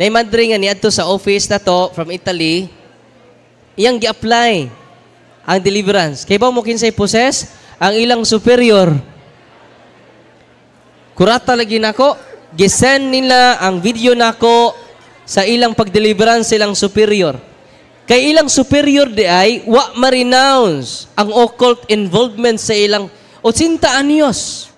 Naimandri nga niadto sa office na to from Italy, iyang gi-apply ang deliverance. Kay ba mo kinsa i possess ang ilang superior. Kurata lagi nako, gisend nila ang video nako sa ilang pagdeliverance silang superior. Kay ilang superior di ay wa ma-renounce ang occult involvement sa ilang o 80 aniyos.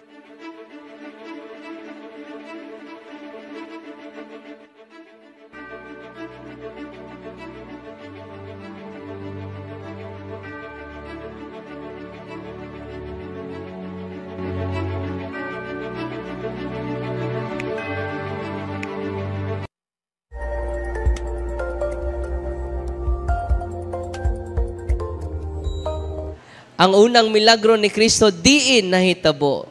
Ang unang milagro ni Kristo diin nahitabo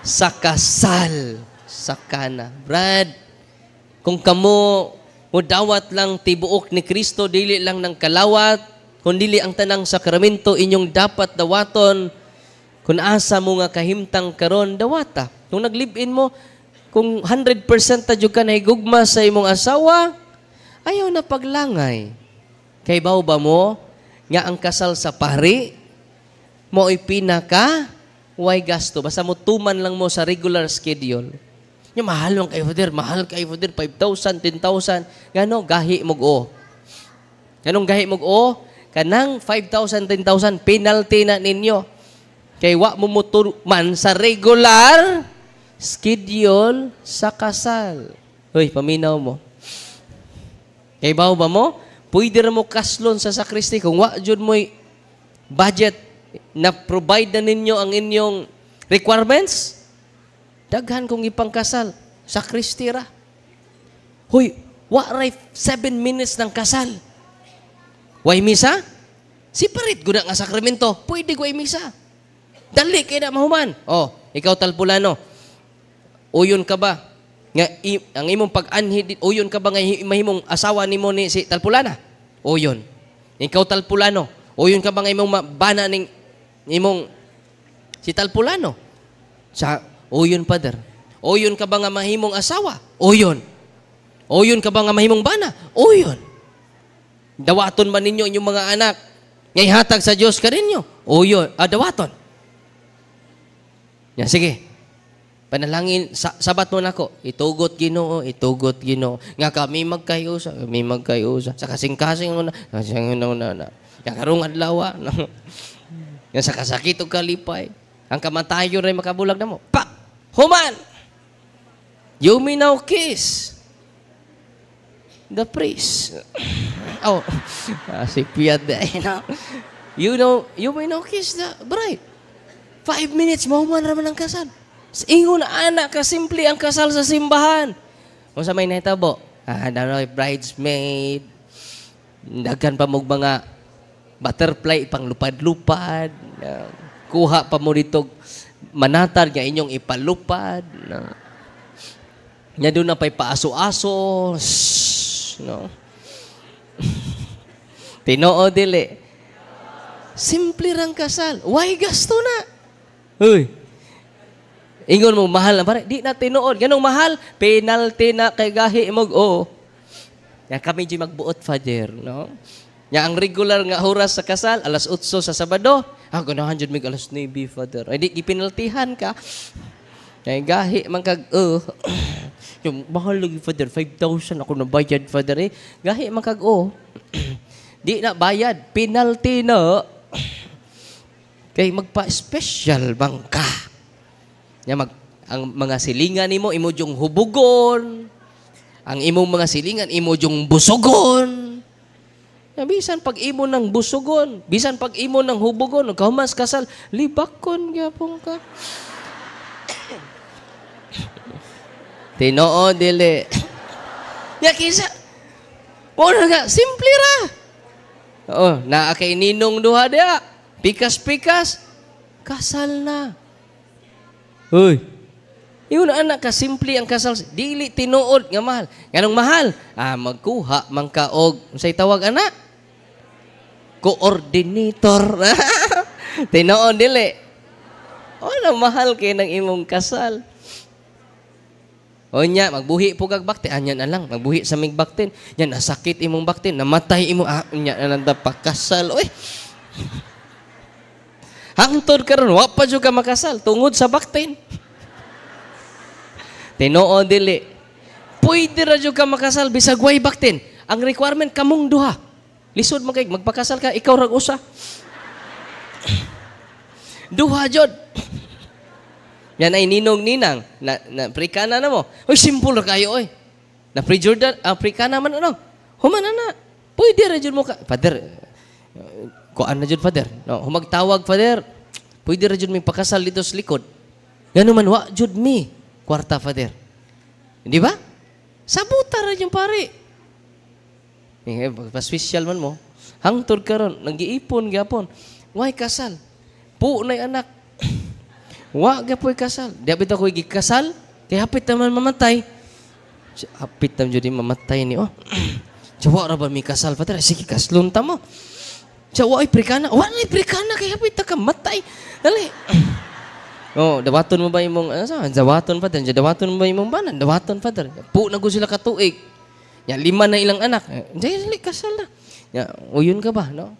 sa kasal sa kana. Brad, kung kamo mo dawat lang tibuok ni Kristo dili lang ng kalawat kundi ang tanang sakramento inyong dapat dawaton kung asa mo nga kahimtang karon dawata. Kung naglibin mo, kung 100% ta jud ka nahigugma sa imong asawa, ayaw na paglangay. Kay bao ba mo nga ang kasal sa pari mo ay pinaka way gasto. Basta mo tuman lang mo sa regular schedule. Nga mahal lang kay father, mahal kay father, 5,000, 10,000. Gano, gahi mog o. Ganong gahi mog o, kanang 5,000, 10,000, penalty na ninyo. Kay wa mo mutuman sa regular schedule sa kasal. Uy, paminaw mo. Kay bao ba mo? Pwede ra mo kaslon sa sakristi kung wa jud mo'y budget na provide na ninyo ang inyong requirements. Daghan kong ipangkasal sa Kristi Hoy, wa ray 7 minutes ng kasal. Why misa? Separate gud nga sakramento. Pwede ko misa. Dali kay na mahuman. Oh, ikaw talpulano. Uyon ka ba? nga ang imong pag-anhi uyon ka ba nga mahimong asawa nimo ni si talpulana uyon ikaw talpulano uyon ka ba nga imong bana ning imong si talpulano sa uyon pader uyon ka ba nga mahimong asawa uyon uyon ka ba nga mahimong bana uyon dawaton man ninyo inyong mga anak ngay hatag sa Dios ka kaninyo uyon adawaton ah, ya sige Panalangin, sa, sabat mo na ko. Itugot ginoo, itugot ginoo. Nga kami magkayusa, kami magkayusa. Sa kasing-kasing una, kasing una una na. Nga karong adlaw ah, Nga sa kasakit o kalipay. Ang kamatayo rin makabulag na mo. Pa! Human! You may now kiss the priest. oh, ah, si Pia you know. You know, you may now kiss the bride. Five minutes, mahuman naman ang kasal. Sa ingon anak, kasimple ang kasal sa simbahan. Kung sa may nahitabo, ah, danoy, bridesmaid, daghan pa mong mga butterfly, pang lupad-lupad, kuha pa mo dito manatad nga inyong ipalupad. na, Nya doon na pa'y paaso-aso. no? Tinoo dili. Simple rang kasal. Why gasto na? Uy, Ingon mo, mahal na pare. Di na tinuod. Ganong mahal, penalty na kay gahi mo. Oo. Oh. Ya, kami di magbuot, Father. No? Ya, ang regular nga oras sa kasal, alas 8 sa Sabado. Ah, ganahan dyan mig alas 9, Father. Ay, di, ipinaltihan ka. Kay gahi man kag, oh. Yung mahal lagi, Father. 5,000 ako nabayad, Father. Eh. Gahi man kag, oh. di na bayad. Penalty na. Kay magpa-special bang ka? Nya mag ang mga silingan nimo imo jung hubugon. Ang imong mga silingan imo jung busugon. Nya bisan pag imo nang busugon, bisan pag imo nang hubugon, kahumas kasal, libakon gyapon ka. Tinoo dili. Nya kisa Mao nga simple ra. Oo, naa kay ninong duha dia. Pikas-pikas kasal na. Uy. Yun anak ka simple ang kasal. Dili tinuod nga mahal. Ganong mahal? Ah magkuha mangkaog. ka unsay tawag ana? Coordinator. tinuod dili. Wala ano, mahal kay nang imong kasal. O nya, magbuhi po kag Anya ah, na lang, magbuhi sa mig baktin. Nya, nasakit imong baktin, namatay imong, Ah, nya, nananda pakasal. Uy! Hangtod karon wa pa jud ka makasal tungod sa baktin. Tinuo dili. Pwede ra jud ka makasal bisag way baktin. Ang requirement kamong duha. Lisod mo kay magpakasal ka ikaw ra usa. duha jud. Yan ay ninong ninang na, na prikana na mo. Hoy simple ra kayo oy. Na pre Jordan, uh, ah, prikana man ano. Human na. Pwede ra jud mo ka. Father, kuan na jud father. No, humagtawag father. Pwede ra jud may pakasal dito sa likod. Ngano man wa jud mi kwarta father. Di ba? Sabuta ra yung pare. Eh, pa-special man mo. Hangtod karon, nag-iipon gyapon. Why kasal? Po na anak. Wa gapoy kasal. Di hapit ako gikasal. Kay hapit man mamatay. Hapit naman jud mamatay ni oh. Jawa ra ba mi kasal pa Sige kaslun ta mo. Siya, wa prikana. Wa prikana kaya pa ita matay. Dali. oh, dawaton mo ba imong ano sa? Dawaton pa din. Dawaton mo ba imong banan? Dawaton pa din. Pu na sila katuig. Ya lima na ilang anak. Dali dali kasal na. Ya, uyon ka ba, no?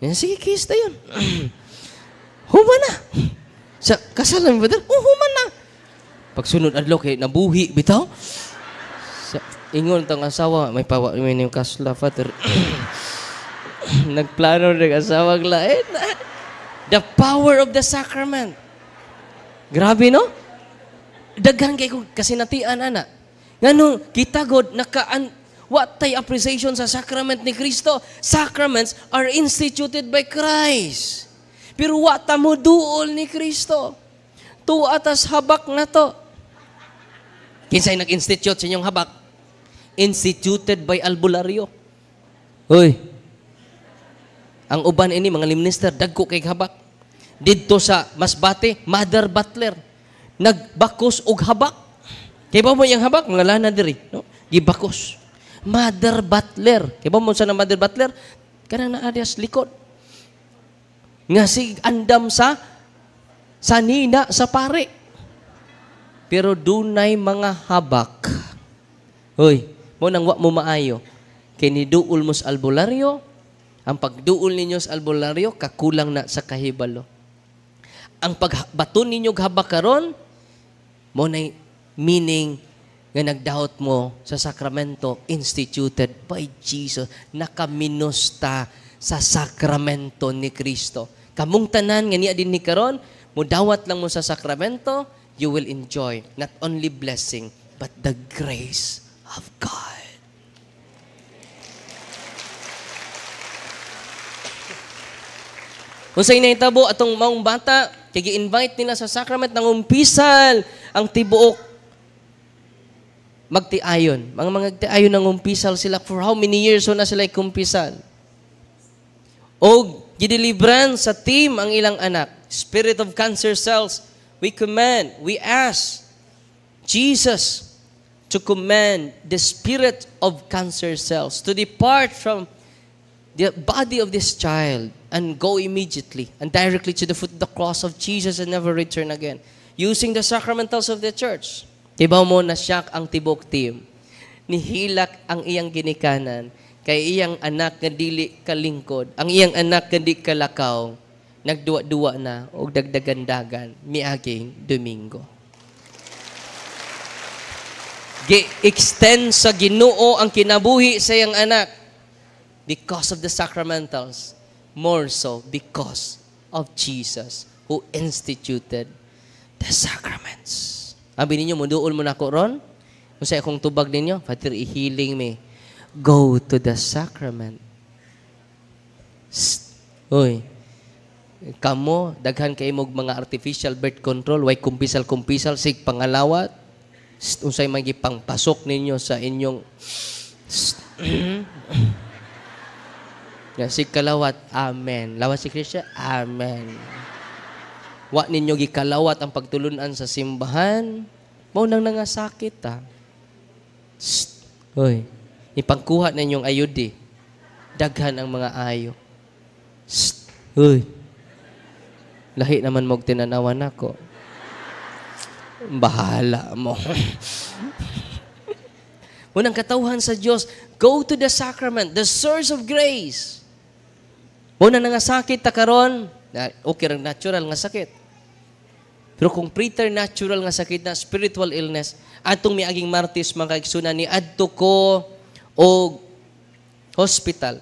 Ya, sige, kiss ta yun. huma na. Sa kasalan mo ba din? Oh, huma na. Pagsunod adlaw kay nabuhi bitaw. Sa ingon tang asawa may pawa may kasla father. nagplano ng asawang lain. The power of the sacrament. Grabe, no? Daghan kay ko kasi natian, ana. Nganong kita God, nakaan, what tay appreciation sa sacrament ni Kristo? Sacraments are instituted by Christ. Pero what mo duol ni Kristo? Tu atas habak na to. Kinsay nag-institute sa inyong habak? Instituted by Albulario. Uy, ang uban ini mga minister dagko kay habak. Didto sa Masbate, Mother Butler nagbakos og habak. Kay ba mo yang habak mga lana diri, no? Gibakos. Mother Butler. Kay ba mo sa na Mother Butler? Kanang adyas likod. Nga sig andam sa sa nina sa pare. Pero dunay mga habak. Hoy, mo nang wa mo maayo. Kay duol mo sa albularyo, ang pagduol ninyo sa albularyo, kakulang na sa kahibalo. Ang pagbaton ninyo habakaron, mo na meaning nga nagdahot mo sa sakramento instituted by Jesus nakaminusta sa sakramento ni Kristo. Kamong tanan nga niya din ni karon, mudawat lang mo sa sakramento, you will enjoy not only blessing but the grace of God. Kung sa inaitabo atong maong bata, kaya invite nila sa sacrament ng umpisal ang tibuok magtiayon. Mga magtiayon tiayon ng umpisal sila for how many years so na sila kumpisal. O gidilibran sa team ang ilang anak. Spirit of cancer cells, we command, we ask Jesus to command the spirit of cancer cells to depart from the body of this child and go immediately and directly to the foot of the cross of Jesus and never return again. Using the sacramentals of the church. Ibaw mo na siyak ang tibok team. Nihilak ang iyang ginikanan. Kay iyang anak nga dili kalingkod. Ang iyang anak nga di kalakaw. Nagduwa-duwa na o dagdagandagan. Miaging Domingo. Gi-extend sa ginoo ang kinabuhi sa iyang anak because of the sacramentals, more so because of Jesus who instituted the sacraments. Abi ninyo, munduol mo na ko ron. Kung sa akong tubag ninyo, Father, healing me. Go to the sacrament. Psst. Uy, kamo, daghan kay mo mga artificial birth control, way kumpisal-kumpisal, sig pangalawat, unsay magipangpasok ninyo sa inyong Si kalawat, amen. Lawas si Krisya, amen. Wa ninyo gikalawat ang pagtulunan sa simbahan. Mao nang nangasakit ta. Ah. Hoy. Ipangkuha ninyong ayudi. Daghan ang mga ayo. Hoy. Lahi naman mog tinanawan ako. Bahala mo. Unang katauhan sa Diyos, go to the sacrament, the source of grace. O na nga sakit ta karon, okay lang natural nga sakit. Pero kung preternatural nga sakit na spiritual illness, atong miaging martis mga ni adto ko og hospital.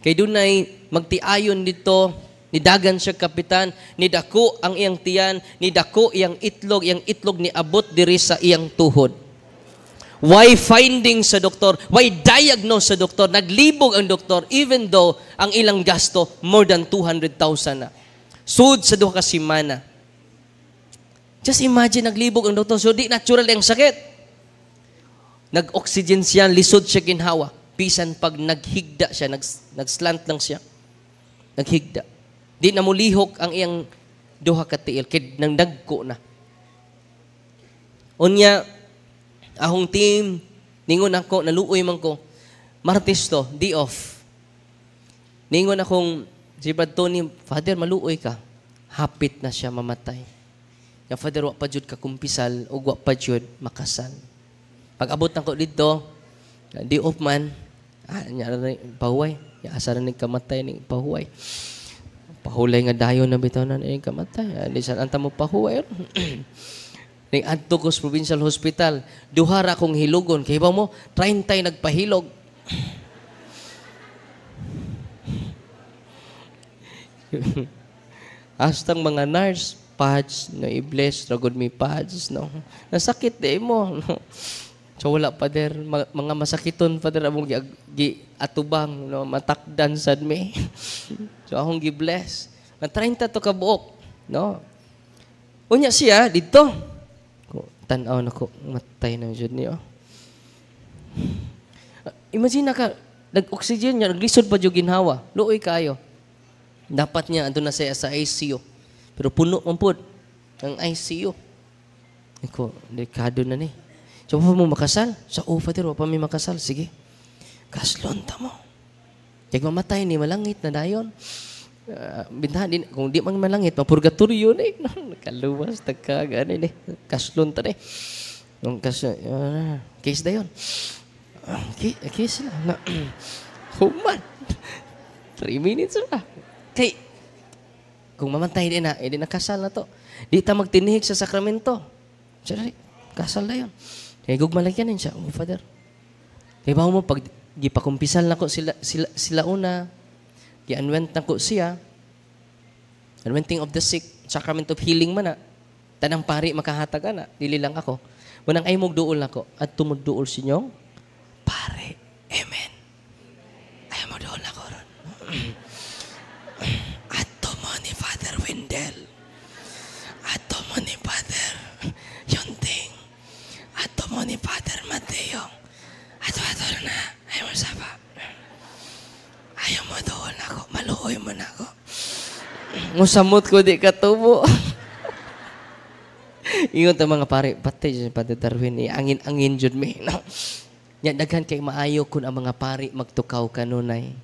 Kay dunay magtiayon dito ni dagan siya kapitan, ni dako ang iyang tiyan, ni dako iyang itlog, iyang itlog ni abot diri sa iyang tuhod. Why finding sa doktor? Why diagnose sa doktor? Naglibog ang doktor even though ang ilang gasto more than 200,000 na. Sud sa duha ka semana. Just imagine naglibog ang doktor. So di natural ang sakit. Nag-oxygen siya, lisod siya ginhawa. Bisan pag naghigda siya, nag, nagslant lang siya. Naghigda. Di na mulihok ang iyang duha ka tiil. Kid nang dagko na. Unya, Ahong team, ningon ako, naluoy man ko. Martis to, day off. Ningon akong, si Brad Tony, Father, maluoy ka. Hapit na siya mamatay. Ya Father, wa pa ka kumpisal o wa pa jud makasal. Pag abot na ko dito, day off man, ah, niya na pahuway. Ya, asa na kamatay, ni pahuway. Pahulay nga dayon na bitaw na nagkamatay. Hindi ah, saan anta mo pahuway. ning adto ko provincial hospital duha ra akong hilugon kay mo 30 nagpahilog astang mga nurse pads no i-bless ra gud mi pads no nasakit di mo no so wala pader, der Ma- mga masakiton pa among gi-, gi atubang no matakdan sad me. so akong gi-bless na 30 to kabuok no unya siya dito tanaw na ko, matay na jud niyo. Imagine na ka, nag-oxygen niya, naglisod pa jud ginhawa. Luoy kayo. Dapat niya ando na siya sa ICU. Pero puno man pud ang ICU. Iko, dekado na ni. So, pa mo makasal? Sa ufa, tiro, pa may makasal. Sige. Kaslon ta mo. Kaya mamatay ni malangit na dayon. Uh, bintahan din, kung di man malangit, mapurgatoryo na eh. No, nakaluwas, nagkaga, ano eh. Kaslon ta eh. Nung kas, uh, case dayon yun. case, na. na Human. Three minutes na. Kay, kung mamantay din na, edi nakasal na to. Di ta magtinihik sa sakramento. Sorry, kasal dayon kay Kaya gugmalagyanin siya, oh, Father. kay Diba mo, pag gipakumpisal na ko sila, sila, sila una, Gianwent na ko siya. anwenting of the sick, sacrament of healing man na. Tanang pari makahatag na, dili lang ako. Wanang ay mugduol ako at tumugduol sinyong pare. Amen. Ay mugduol ako ron. at tumo ni Father Wendell. At tumo ni Father Yunting. At tumo ni Father Mateo. Ato ato na. Ay mo sapa. Ayaw mo do. Uy, man ako. Musamot ko di katubo. Ingon ta mga pare, patay dyan pa Darwin, eh, angin-angin dyan may. No? Nya, daghan kay maayo kun ang mga pare magtukaw kanunay.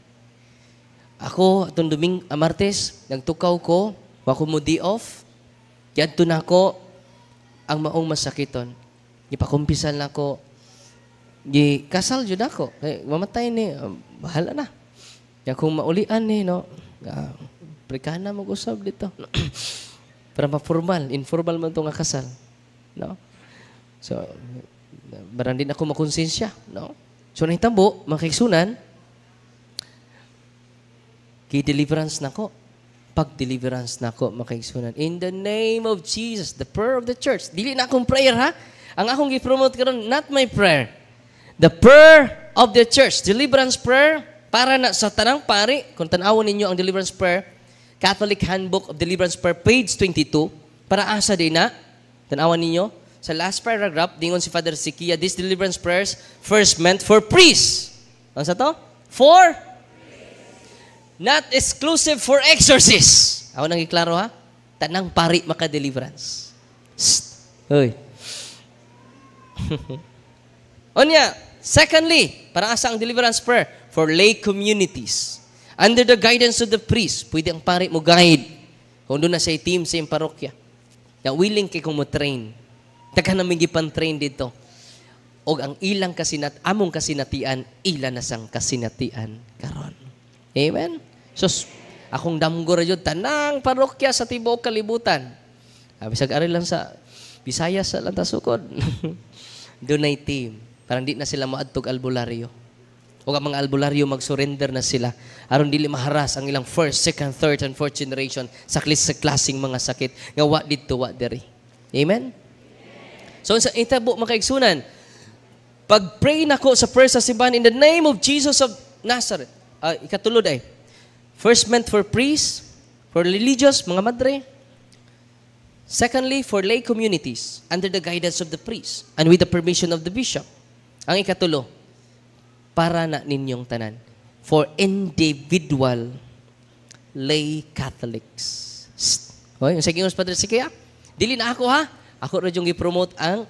Ako, atong duming, ah, Martes, nagtukaw ko, wako mo di off, yadto na ko, ang maong masakiton. Ipakumpisan na ko, di kasal jud ako. Kay eh, mamatay ni, um, bahala na. Ya kung maulian ni, no? Uh, Prekana mag-usab dito. Para ma-formal, informal man itong kasal. No? So, barang din ako makonsensya. No? So, nahitambo, mga kaigsunan, kideliverance na ko. Pag-deliverance na ko, mga kaigsunan. In the name of Jesus, the prayer of the church. Dili na akong prayer, ha? Ang akong gipromote karon not my prayer. The prayer of the church, deliverance prayer, para na sa tanang pari, kung tanawon ninyo ang deliverance prayer, Catholic Handbook of Deliverance Prayer, page 22, para asa din na, tanawan ninyo, sa last paragraph, dingon si Father Sikia, this deliverance prayers first meant for priests. Ano sa to? For? Not exclusive for exorcists. Ako nang iklaro ha? Tanang pari maka-deliverance. Hoy. Onya, secondly, Parang asa ang deliverance prayer? For lay communities. Under the guidance of the priest, pwede ang pare mo guide. Kung doon na sa team, sa yung parokya. Na willing kay kung mo-train. Taga na gipan-train dito. O ang ilang kasinat, among kasinatian, ila na sang kasinatian karon. Amen? So, akong damgo ra jud tanang parokya sa tibok kalibutan. Bisag ari lang sa Bisaya sa lang tasukod. Dunay team. Para hindi na sila maadtog albularyo. O ang mga albularyo, mag-surrender na sila. Aron dili maharas ang ilang first, second, third, and fourth generation sa, klas sa klaseng mga sakit. Nga wa dito, wa diri. Amen? So, sa itabo, makaigsunan, pag-pray na ko sa first sa Siban in the name of Jesus of Nazareth. Uh, ikatulod ay, first meant for priests, for religious, mga madre. Secondly, for lay communities under the guidance of the priest and with the permission of the bishop. Ang ikatulo, para na ninyong tanan. For individual lay Catholics. Psst. Hoy, yung sige ng Padre Sikia, ah. dili na ako ha. Ako ra yung i-promote ang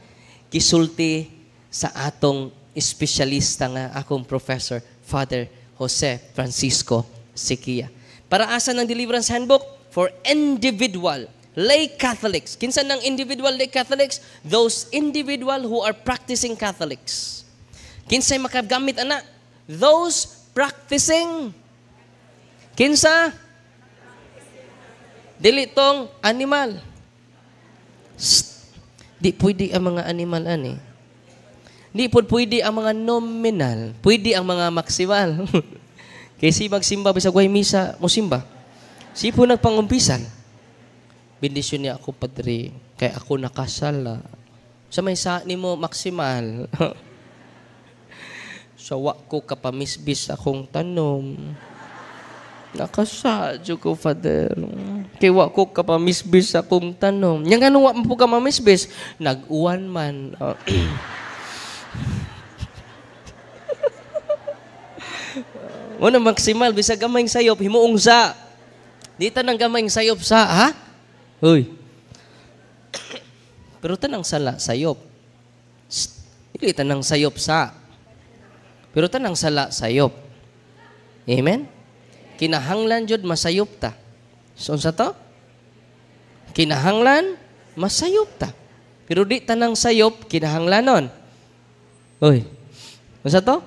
kisulti sa atong espesyalista nga akong professor, Father Jose Francisco Sikia. Para asa ng Deliverance Handbook? For individual lay Catholics. Kinsa ng individual lay Catholics? Those individual who are practicing Catholics. Kinsay makagamit ana? Those practicing. Kinsa? Dili tong animal. Shh. Di pwede ang mga animal ani. Di po pwede ang mga nominal. Pwede ang mga maksimal. Kasi magsimba, bisag way misa, musimba. Si po nagpangumpisan. Bendisyon niya ako, Padre. Kaya ako nakasala. Sa may sa ni mo, maksimal. Sawa ko kapamisbis akong tanom. Nakasadyo ko, Father. Kiwa ko kapamisbis akong tanom. Yang ano wa po ka mamisbis? Nag-uwan man. Oh. Mo na maksimal bisa gamay sayop himuong sa. Dita nang gamay sayop sa, ha? Hoy. Pero tanang sala sayop. Dita tanang sayop sa. Pero tanang sala sayop. Amen? Kinahanglan jud masayop ta. So, sa to? Kinahanglan masayop ta. Pero di tanang sayop kinahanglan kinahanglanon. Oy. Unsa to?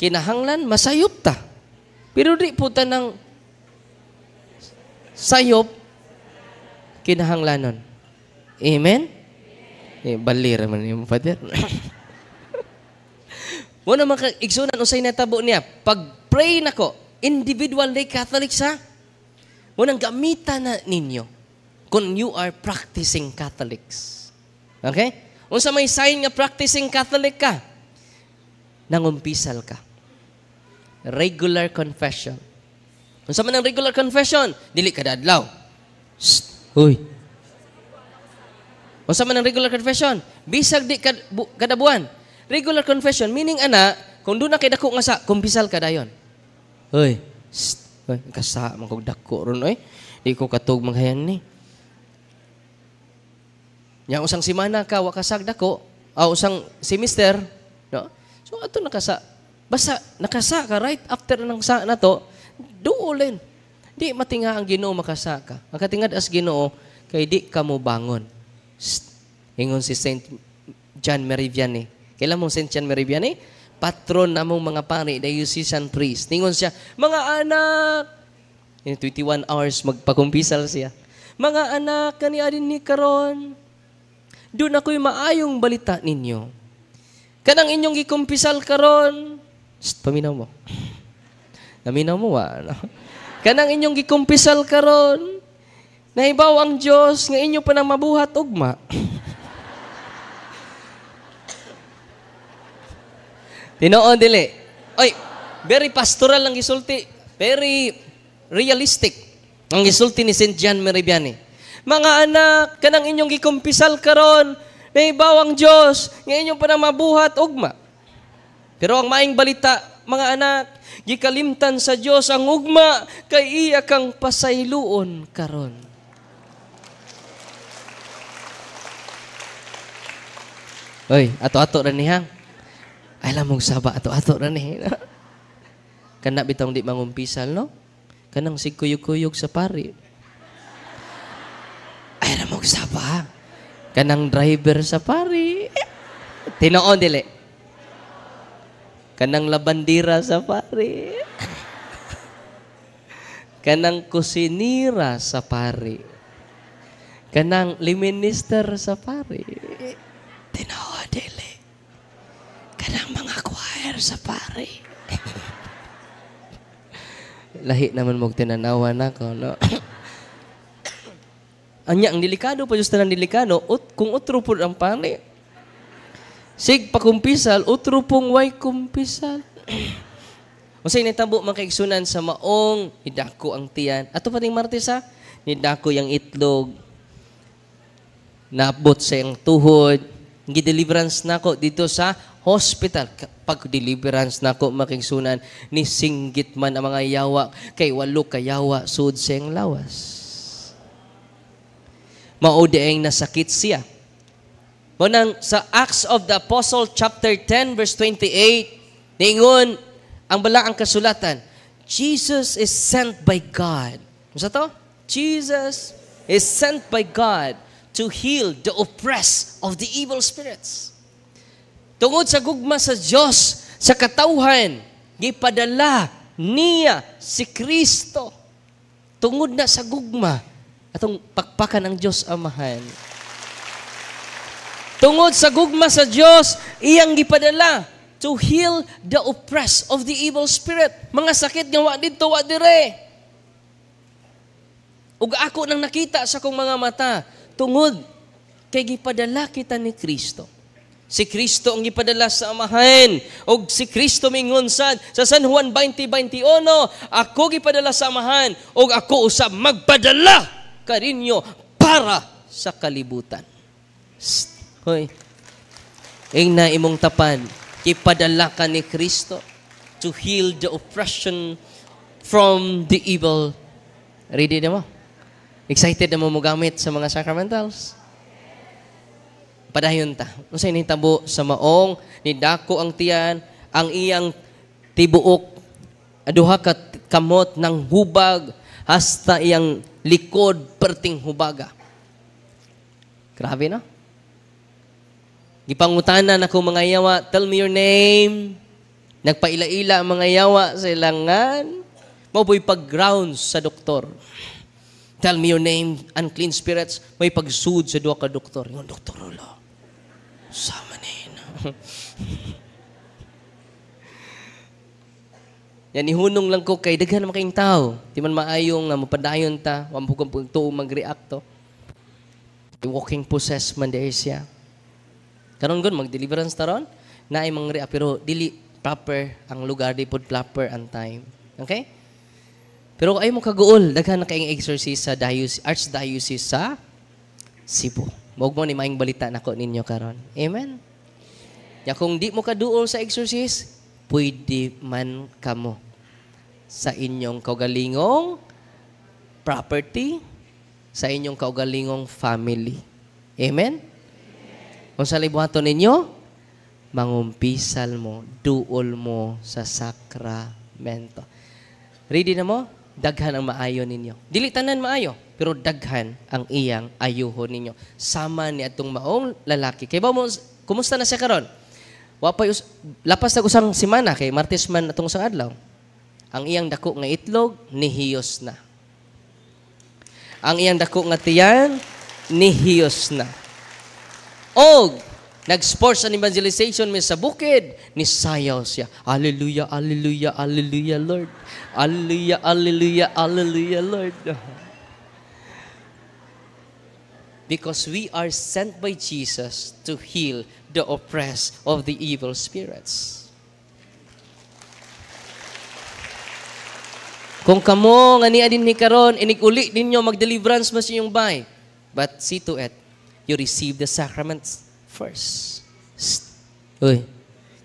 Kinahanglan masayop ta. Pero di po tanang sayop kinahanglanon. Amen? Amen. Eh, balir man yung father. Mo na mga igsunan usay natabo niya. Pag pray nako, individual day Catholic sa mo nang gamitan na ninyo kung you are practicing Catholics. Okay? Unsa may sign nga practicing Catholic ka, nangumpisal ka. Regular confession. Unsa man ang regular confession, dili ka dadlaw. Hoy. Unsa man ang regular confession? Bisag di kad, bu, kada buwan, Regular confession, meaning ana, kung doon na kay dako nga sa, kumpisal ka dayon. Hoy, hoy, kasa man kog dako ron oy. Di ko katug maghayan ni. Nya usang semana ka wa kasag dako, aw ah, usang semester, no? So ato nakasa basta nakasa ka right after nang sa na to, duolin. Di matinga ang Ginoo makasa ka. Makatingad as Ginoo kay di ka mo bangon. Ingon si Saint John Merivian eh. Kailan mong St. John Meridian eh? Patron namong mga pari, diocesan priest. Ningon siya, mga anak! In 21 hours, magpakumpisal siya. Mga anak, kani adin ni Karon, doon ako'y maayong balita ninyo. Kanang inyong gikumpisal karon, paminaw mo. Naminaw mo wa. Ano? Kanang inyong gikumpisal karon, nahibaw ang Dios nga inyo pa nang mabuhat ugma. Tinoon dili. Oy, very pastoral ang gisulti. Very realistic ang gisulti ni St. John Meribiani. Mga anak, kanang inyong gikumpisal karon, may bawang Dios nga inyong panamabuhat ugma. Pero ang maing balita, mga anak, gikalimtan sa Dios ang ugma kay iya kang pasayloon karon. Oy, ato-ato ra ni ay lang mong saba ato ato na ni. Kana bitong di mangumpisal, no? Kanang sigkuyog-kuyog sa pari. Ay lang mong Kanang driver sa pari. Tinoon dili. Kanang labandira sa pari. Kanang kusinira sa pari. Kanang liminister sa pari. Tinoon. sa pare. Lahi naman mo na ko, no? Anya, ang delikado pa Diyos tanan delikado, ut, kung utro po ang pare. Sig, pakumpisal, utro pong way kumpisal. Unsay nitabo man kaigsunan sa maong nidako ang tiyan. Ato pating Martes ha, nidako yang itlog. Nabot sa yang tuhod. Gideliverance na ko dito sa hospital pag deliverance nako makingsunan ni singgit man ang mga yawa kay walo ka yawa sud sa lawas mao deeng nasakit siya mo sa Acts of the Apostle chapter 10 verse 28 ningon ang bala ang kasulatan Jesus is sent by God Masa to Jesus is sent by God to heal the oppressed of the evil spirits tungod sa gugma sa Dios sa katawhan gipadala niya si Kristo tungod na sa gugma atong pakpakan ng Dios amahan tungod sa gugma sa Dios iyang gipadala to heal the oppressed of the evil spirit mga sakit nga wa didto wa dire ug ako nang nakita sa kong mga mata tungod kay gipadala kita ni Kristo Si Kristo ang ipadala sa amahan. O si Kristo mingon sad sa San Juan 20:21, ako gipadala sa amahan o ako usab magpadala kaninyo para sa kalibutan. hoy. Ing na imong tapan, ipadala ka ni Kristo to heal the oppression from the evil. Ready na mo? Excited na mo mo gamit sa mga sacramentals? padayon ta. Unsay nahitabo sa maong ni dako ang tiyan ang iyang tibuok aduha ka kamot ng hubag hasta iyang likod perting hubaga. Grabe na. Gipangutanan ako mga yawa, tell me your name. Nagpaila-ila ang mga yawa sa ilangan. Mabuhay pag-ground sa doktor. Tell me your name, unclean spirits. May pagsud sa duha ka doktor. Yung doktor, Allah. Sama na yun. Ah. Yan, ihunong lang ko kay daghan making tao. Di man maayong nga mapadayon ta, wampukang pagtuo mag The Walking possess man dahil siya. Karon gun, mag-deliverance taron, na ay mangria, pero dili proper ang lugar, di pod proper ang time. Okay? Pero ay mo kaguol, daghan na kayong exorcist sa diocese, archdiocese sa Cebu. Huwag mo ni maing balita na ko ninyo karon. Amen? Ya kung di mo kaduol sa exorcist, pwede man kamo sa inyong kaugalingong property, sa inyong kaugalingong family. Amen? Kung sa libuhato ninyo, mangumpisal mo, duol mo sa sakramento. Ready na mo? Daghan ang maayo ninyo. Dili tanan maayo pero daghan ang iyang ayuhon ninyo. Sama ni atong maong lalaki. Kay ba mo, kumusta na siya karon? Wapay, lapas na usang simana kay Martes man atong sa adlaw. Ang iyang dako nga itlog, nihiyos na. Ang iyang dako nga tiyan, nihiyos na. Og, Nag-sports and evangelization mi sa bukid, ni sayaw siya. Hallelujah, hallelujah, hallelujah, Lord. Hallelujah, hallelujah, hallelujah, Lord. because we are sent by Jesus to heal the oppressed of the evil spirits. Kung kamo nga niya din ni karon iniguli ninyo magdeliverance mas inyong bay. But see to it, you receive the sacraments first. Psst. Uy,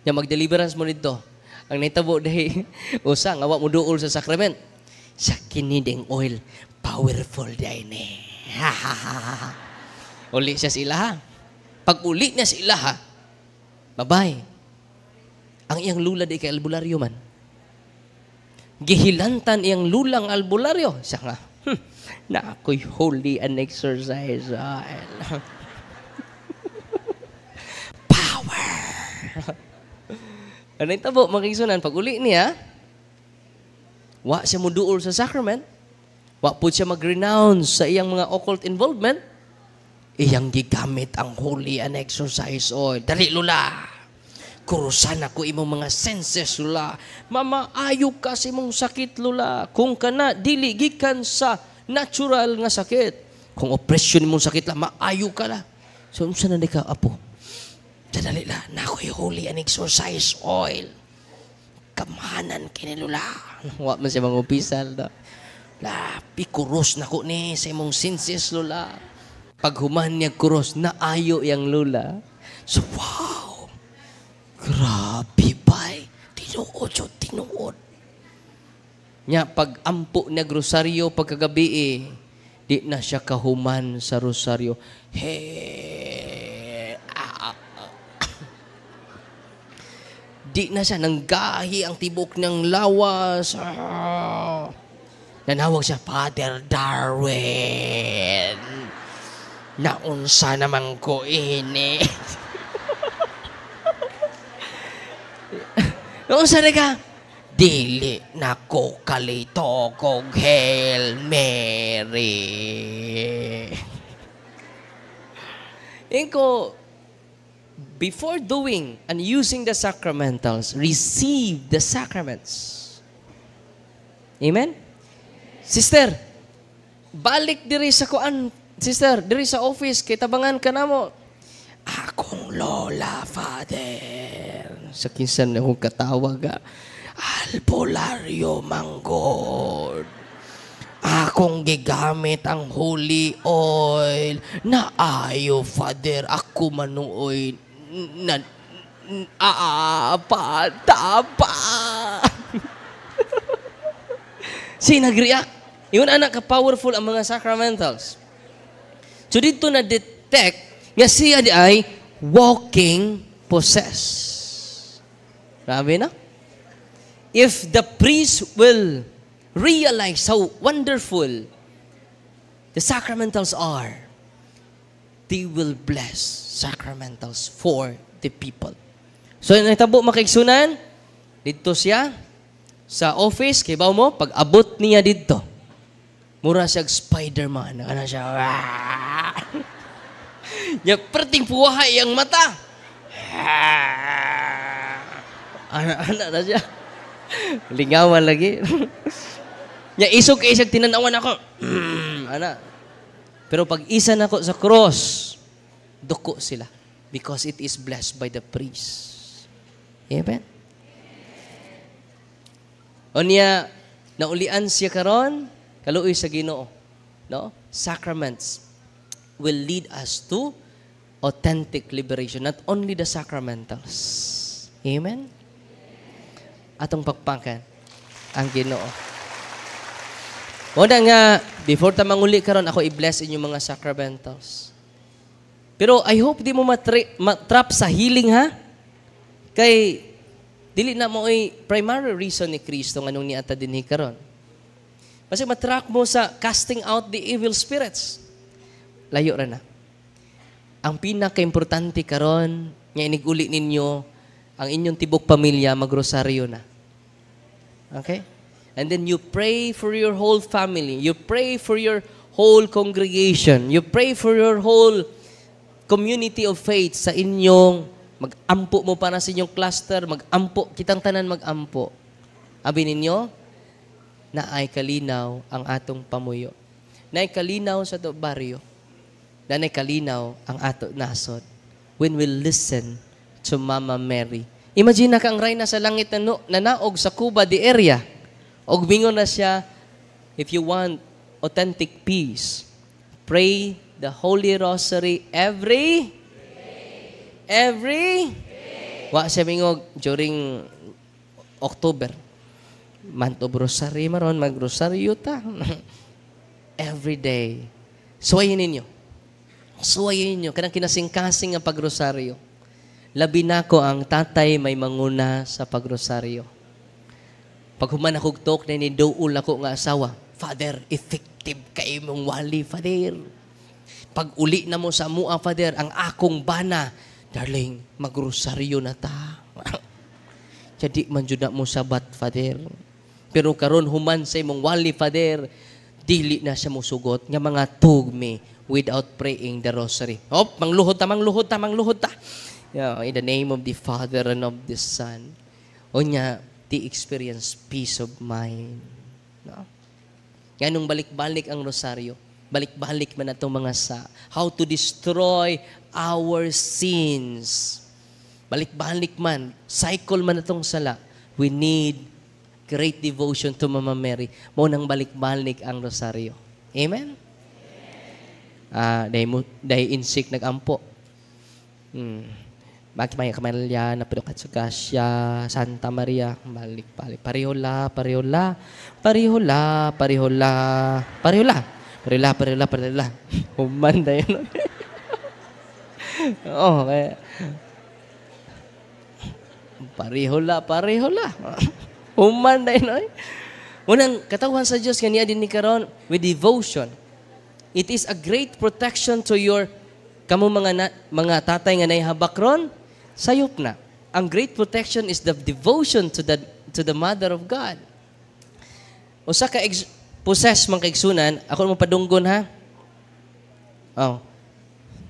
mag-deliverance mo nito. Ang naitabo dahi, usa nga wa mo duol sa sacrament. Sa kiniding oil, powerful day ni. Ha ha ha ha. Uli siya sa ilaha. Pag uli niya sa ilaha, babay. Ang iyang lula di kay albularyo man. Gihilantan iyang lulang albularyo. Siya nga, hmm, na ako'y holy and exercise. Power! ano yung tabo, mga kisunan? Pag uli niya, wa siya muduol sa sacrament, wa po siya mag-renounce sa iyang mga occult involvement, iyang gigamit ang holy and exercise oil. Dali lula. Kurusan ako imong mga senses lula. Mama, ayo kasi sa imong sakit lula. Kung kana dili gikan sa natural nga sakit. Kung oppression imong sakit la, maayo ka la. So unsa na ka apo? Dali la, na ako'y holy and exercise oil. Kamahanan kini lula. Wa man siya mga upisal da. La, pikuros na ko ni sa imong senses lula pag Paghuman niya kuros, naayo yang lula. So, wow! Grabe, bay! Tinuod yun, tinuod. Nya, pag ampo niya rosaryo pagkagabi eh, di na siya kahuman sa rosaryo. He! Ah, ah, ah. di na siya nanggahi ang tibok ng lawas. Ah. Nanawag siya, Father Darwin naunsa naman ko ini. Eh. naunsa na ka? Dili na ko kalito kog Hail Mary. Inko, before doing and using the sacramentals, receive the sacraments. Amen? Sister, balik diri sa kuan Sister, diri sa office, kay tabangan ka na mo. Akong lola, father. Sa kinsan na akong katawag, ha? Albularyo manggod. Akong gigamit ang holy oil na ayo, father. Ako manuoy na apa tapa. Sinag-react. Yun anak ka powerful ang mga sacramentals. So dito na detect nga siya di ay walking possess. Grabe na. If the priest will realize how wonderful the sacramentals are, they will bless sacramentals for the people. So, nagtabo makaigsunan, dito siya, sa office, kay mo, pag-abot niya dito. Mura siya Spider-Man. Ano siya? Ya, perting puwahay yang mata. Ana-ana ano na siya. Lingawan lagi. Nya isog kay isag tinanawan ako. Ana. Pero pag isa na ako sa cross, duko sila because it is blessed by the priest. Amen? O niya, naulian siya karon kaluoy sa Ginoo. No? Sacraments will lead us to authentic liberation, not only the sacramentals. Amen? Atong pagpangkan ang Ginoo. Una nga, before ta manguli karon ako i-bless inyong mga sacramentals. Pero I hope di mo matri- matrap sa healing ha. Kay dili na mo ay primary reason ni Kristo nganong niata dinhi karon. Kasi matrack mo sa casting out the evil spirits. Layo ra ah. na. Ang pinaka-importante karon nga iniguli ninyo ang inyong tibok pamilya magrosaryo na. Okay? And then you pray for your whole family. You pray for your whole congregation. You pray for your whole community of faith sa inyong magampo mo para sa inyong cluster, magampo, kitang tanan magampo. Abi ninyo, na ay kalinaw ang atong pamuyo. Na ay kalinaw sa to baryo. Na ay kalinaw ang ato nasod. When we listen to Mama Mary. Imagine na kang Rayna sa langit na no, nanaog sa Cuba di area. Og bingon na siya, if you want authentic peace, pray the Holy Rosary every every, every? Wa siya mingog during October Mantob rosary maron, magrosaryo ta. Every day. Suwayin ninyo. Suwayin ninyo. Kanang kinasing-kasing ang pagrosaryo. Labi na ko ang tatay may manguna sa pagrosaryo. Pag human akog talk na ni dool ako nga asawa, Father, effective kay mong wali, Father. Pag uli na mo sa mua, Father, ang akong bana, darling, magrosaryo na ta. Jadi man mo sabat, Father. Pero karon human sa imong wali, Father, dili na siya musugot nga mga tugmi without praying the rosary. Op, mangluhod ta, mangluhod ta, mangluhod ta. Yeah, in the name of the Father and of the Son. O niya, the experience peace of mind. No? Nga nung balik-balik ang rosaryo, balik-balik man atong mga sa, how to destroy our sins. Balik-balik man, cycle man atong sala, we need great devotion to Mama Mary, mo nang balik-balik ang rosaryo. Amen? Ah, dahil, mo, dahil insik nagampo. Hmm. Bakit may kamalya, napudukat sa Gasya, Santa Maria, balik, balik. Parihola, parihola, parihola, parihola, parihola, parihola, parihola, parihola. Human na yun. Oo, oh, kaya. Eh. Parihola, parihola. Human na inoy. Unang katawhan sa Dios kaniya din ni Karon, with devotion. It is a great protection to your, kamo mga, na, mga tatay nga naihabak ron, sayop na. Ang great protection is the devotion to the, to the mother of God. Usa ka ex- possess man kaigsunan, ako mo padunggon ha. Oh.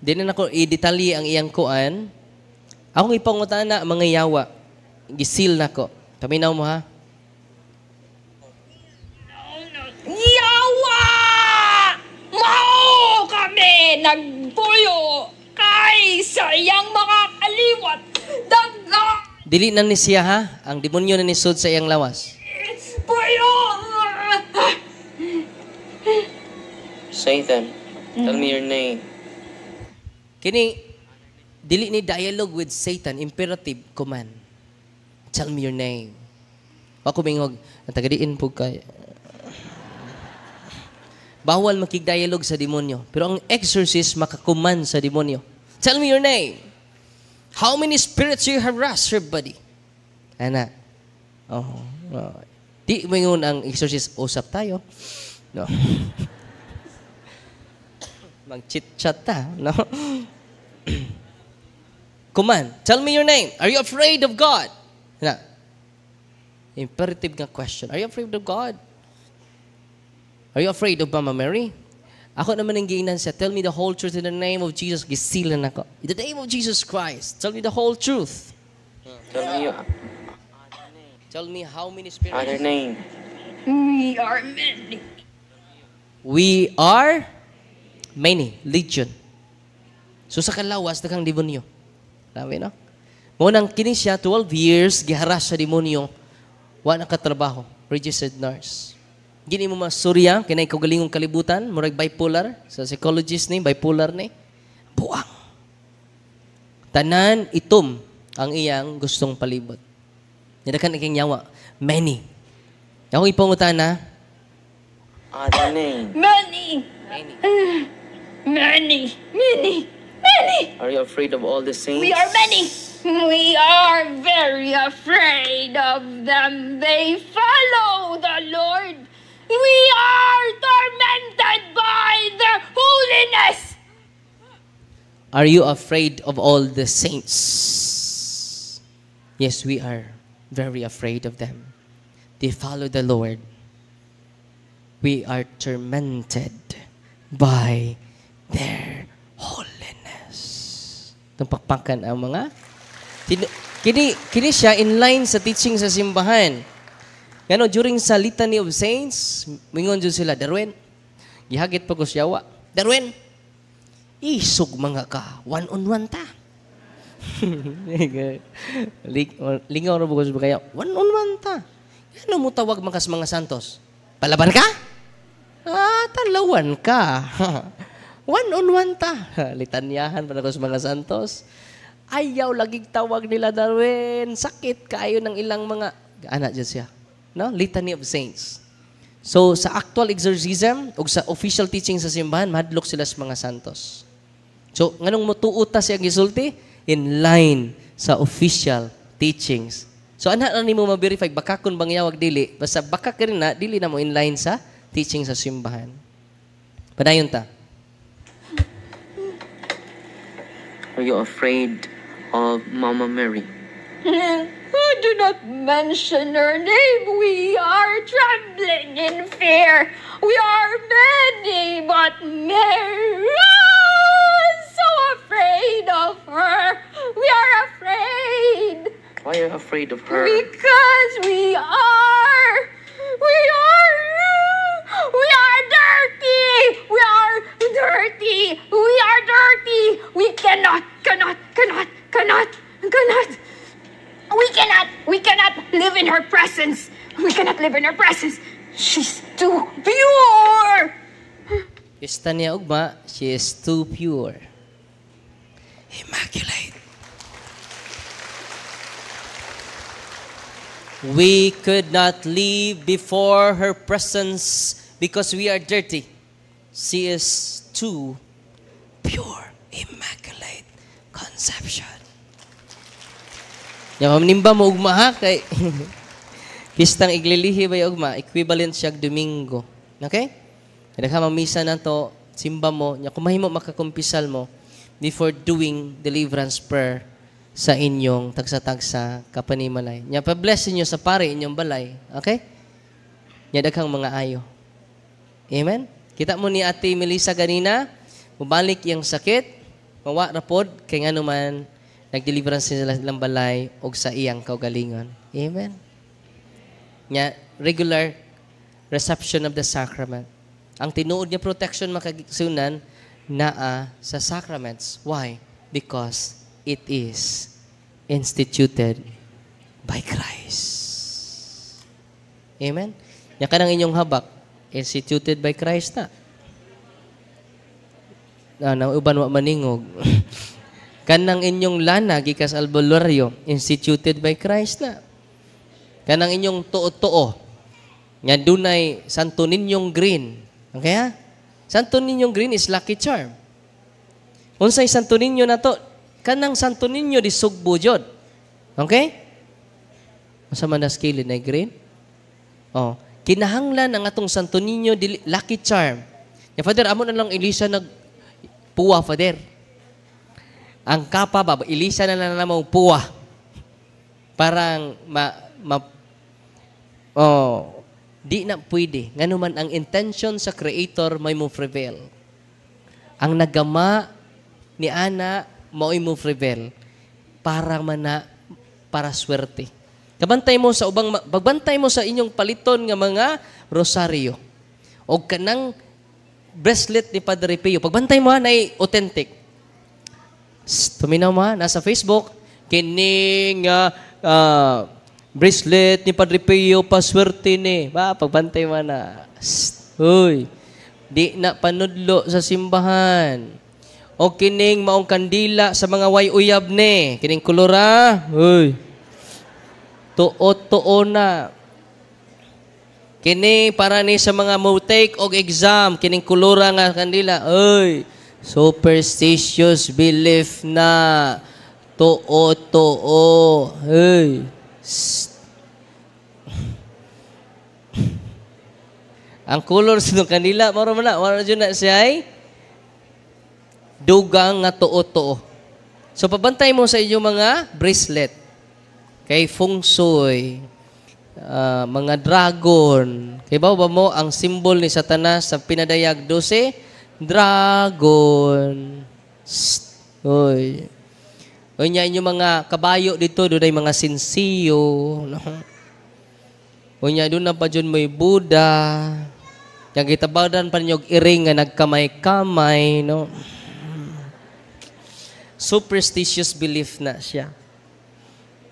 Di na ako i-detalye ang iyang kuan. Akong ipangutana mga yawa. Gisil na ko. Paminaw mo ha. Siyempre, nagpuyo kay sayang makakaliwat dagla. Dili na ni siya ha, ang demonyo na ni Sud sa iyang lawas. Puyo! Satan, tell me your name. Kini, dili ni dialogue with Satan, imperative command. Tell me your name. Wa kumingog, natagadiin po kay Bawal makigdialog sa demonyo. Pero ang exorcist, makakuman sa demonyo. Tell me your name. How many spirits you harass your body? Ana. Oh, oh. Di mingon ang exorcist, usap tayo. No. Mag-chit-chat ta. No? Kuman, tell me your name. Are you afraid of God? Na. Imperative nga question. Are you afraid of God? Are you afraid of Mama Mary? Ako naman ang giinan siya. Tell me the whole truth in the name of Jesus. Gisilan ako. In the name of Jesus Christ. Tell me the whole truth. Tell me. Tell me how many spirits. Other name. We are many. We are many. Legion. So sa kalawas, daghang demonyo. Dami, no? Munang kini siya, 12 years, giharas sa demonyo. Wa nakatrabaho. Registered nurse. Gini mo masurya, kinay kagalingong kalibutan, murag bipolar, sa psychologist ni, bipolar ni, buang. Tanan itom ang iyang gustong palibot. Nidakan iking yawa, many. Ako ipangutan na, Adani. Ah, many. Many. Many. Many. Many. Are you afraid of all the saints? We are many. We are very afraid of them. They follow the Lord We are tormented by their holiness. Are you afraid of all the saints? Yes, we are very afraid of them. They follow the Lord. We are tormented by their holiness. Tumpakpakan ang mga... Kini, kini siya in line sa teaching sa simbahan. Ngano during sa Litany of Saints, mingon jud sila, Darwin, gihagit pa ko siyawa. Darwin, isog mga ka, one-on-one ta. Lingaw na bukos ba kayo? One-on-one ta. Ano mo tawag makas mga santos? Palaban ka? Ah, talawan ka. one-on-one ta. Litanyahan pa sa mga santos. Ayaw lagig tawag nila Darwin. Sakit kayo ng ilang mga... Anak dyan siya no? Litany of Saints. So, sa actual exorcism o sa official teaching sa simbahan, madlok sila sa mga santos. So, nganong mutuuta siya gisulti? In line sa official teachings. So, anha na nimo ma-verify, baka kung bangyawag dili, basta baka ka rin na, dili na mo in line sa teaching sa simbahan. Padayon ta. Are you afraid of Mama Mary? do not mention her name. We are trembling in fear. We are many, but Mary is so afraid of her. We are afraid. Why are you afraid of her? Because we are. We are. We are dirty. We are dirty. We are dirty. We cannot, cannot, cannot, cannot, cannot. We cannot, we cannot live in her presence. We cannot live in her presence. She's too pure. Kista niya ugma, she is too pure. Immaculate. We could not leave before her presence because we are dirty. She is too pure, immaculate conception. Ya mamnimba mo ugma ha kay pistang iglilihi ba ugma equivalent siya Domingo. Okay? Kada mamisa na to simba mo nya kumahimo makakumpisal mo before doing deliverance prayer sa inyong tagsa-tagsa kapanimalay. Nya pa-bless inyo sa pare inyong balay. Okay? Nya daghang mga ayo. Amen. Kita mo ni Ate Melissa ganina, mubalik yung sakit, mawa rapod kay nga naman nagdeliverance sila ng balay og sa iyang kaugalingon. Amen. Nya regular reception of the sacrament. Ang tinuod niya protection makagsunan naa sa sacraments. Why? Because it is instituted by Christ. Amen? Yan ka ng inyong habak, instituted by Christ na. Ah, na, na uban wa maningog. Kanang inyong lana, gikas albularyo, instituted by Christ na. Kanang inyong tuo-tuo, nga dunay santo ninyong green. Okay ha? Santo ninyong green is lucky charm. Unsay santo ninyo na to, kanang santo ninyo di sugbo jod. Okay? Masa man na scale na green? Oh, kinahanglan ang atong santo ninyo di lucky charm. Ya father amo na lang Elisa nag puwa father ang kapa kapabab, ilisa na na namang puwa. Parang ma, ma oh, di na pwede. Nganuman, ang intention sa creator may mo prevail. Ang nagama ni ana mo mo prevail para mana para swerte. Kabantay mo sa ubang pagbantay mo sa inyong paliton nga mga rosaryo o kanang bracelet ni Padre Pio. Pagbantay mo na'y authentic Tuminaw ma, nasa Facebook, kining uh, uh, bracelet ni Padre Pio, paswerte ni. Ba, pagbantay man na. Ah, uy, di na panudlo sa simbahan. O kining maong kandila sa mga way uyab ni. Kining kulora. Uy. Tuot-tuo na. Kini para ni sa mga mo take og exam kining kulura nga kandila. Oy, Superstitious belief na too-too. Hey. Ang color sa kanila, maro mo na, maro na siya ay eh. dugang nga too-too. So, pabantay mo sa inyong mga bracelet. Kay feng shui, uh, mga dragon. Kay ba ba mo ang symbol ni Satanas sa pinadayag 12? dragon. Sst. Uy. Uy niya inyo mga kabayo dito, doon ay mga sinsiyo. No? Uy niya doon na pa dyan may Buddha. Yang kitabadan pa niyo iring nga nagkamay-kamay. No? Superstitious belief na siya.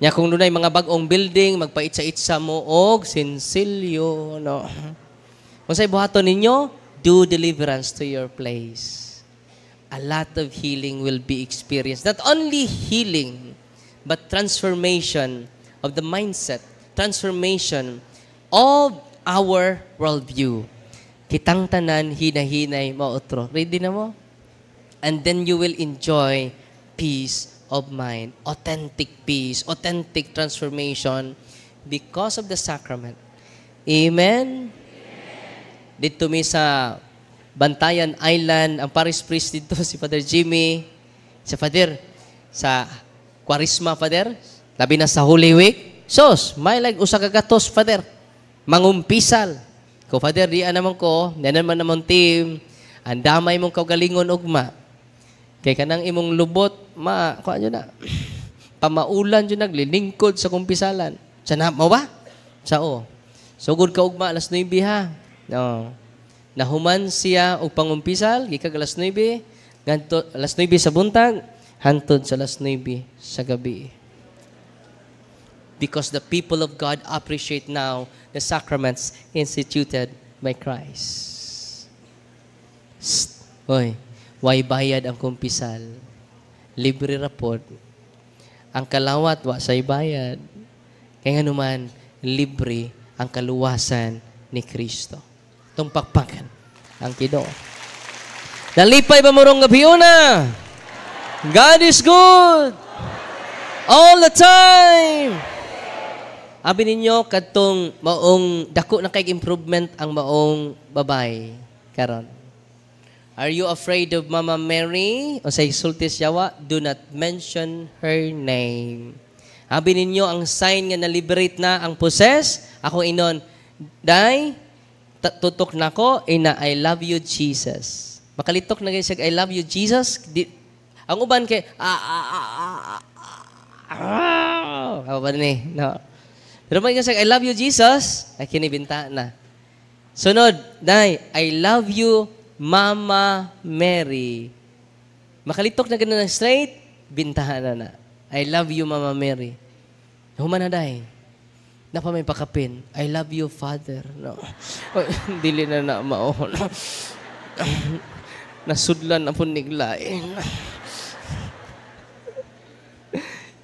Nya kung dunay mga bagong building, magpaitsa-itsa mo og sinsilyo, no. sa'y buhato ninyo? do deliverance to your place, a lot of healing will be experienced. Not only healing, but transformation of the mindset, transformation of our worldview. Kitang tanan, hinahinay, maotro. Ready na mo? And then you will enjoy peace of mind, authentic peace, authentic transformation because of the sacrament. Amen? dito mi sa Bantayan Island, ang Paris priest dito, si Father Jimmy, si Father, sa Kwarisma, Father, labi na sa Holy Week. Sos, may like usagagatos, Father. Mangumpisal. Ko, Father, di naman ko, di naman naman team, ang damay mong kagalingon ugma. Kay kanang imong lubot, ma, kuha nyo na. Pamaulan yun naglilingkod sa kumpisalan. Sa na, mawa? Sa o. Sugod so, ka ugma, alas 9 ha. No. Nahuman siya og pangumpisal gikag alas 9 ngadto alas 9 sa buntag hantod sa alas 9 sa gabi. Because the people of God appreciate now the sacraments instituted by Christ. Hoy, Oy, way bayad ang kumpisal. Libre rapod. Ang kalawat wa say bayad. Kaya nga naman, libre ang kaluwasan ni Kristo. Itong pakpakan ang Ginoo. Dalipay ba murong gabiuna? God is good all the time. Abi ninyo kadtong maong dako na kay improvement ang maong babay karon. Are you afraid of Mama Mary? O sa isulti siyawa, do not mention her name. Abi ninyo ang sign nga na-liberate na ang possess, ako inon, Dai, tutok na ko, ina, I love you, Jesus. Makalitok na kayo siya, I love you, Jesus. Di, ang uban kay, ah, ah, ah, ah, ah, ah, ah, no. Pero may kasi, I love you, Jesus. Ay, kinibinta na. Sunod, Nay, I love you, Mama Mary. Makalitok na ganun na straight, bintahan na na. I love you, Mama Mary. Human na dahil na pa may pakapin, I love you, Father. No. Dili na na maon. Nasudlan na po niglain.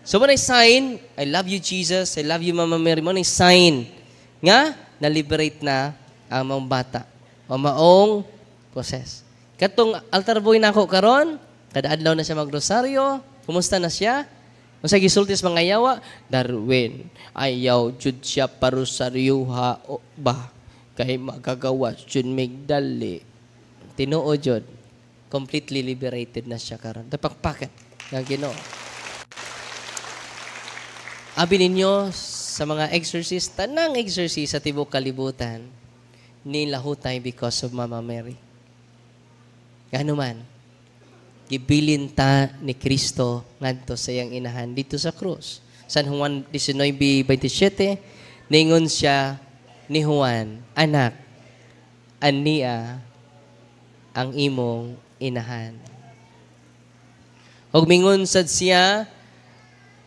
so when I sign, I love you, Jesus. I love you, Mama Mary. When I sign, nga, na-liberate na ang mga bata. O maong process. Katong altar boy na ako karon, kada adlaw na siya magrosaryo, kumusta na siya? Unsa gisulti sa mga yawa? Darwin, ayaw jud siya parusaryuha o ba kay magagawa jud migdali. Tinuo jud completely liberated na siya karon. Tapakpakan ng Ginoo. Abi ninyo sa mga exorcist, tanang exorcist sa tibok kalibutan, nilahutay because of Mama Mary. Gano man, gibilin ta ni Kristo ngadto sa iyang inahan dito sa krus. San Juan 19:27 ningon siya ni Juan, anak, ania ang imong inahan. Og mingon sad siya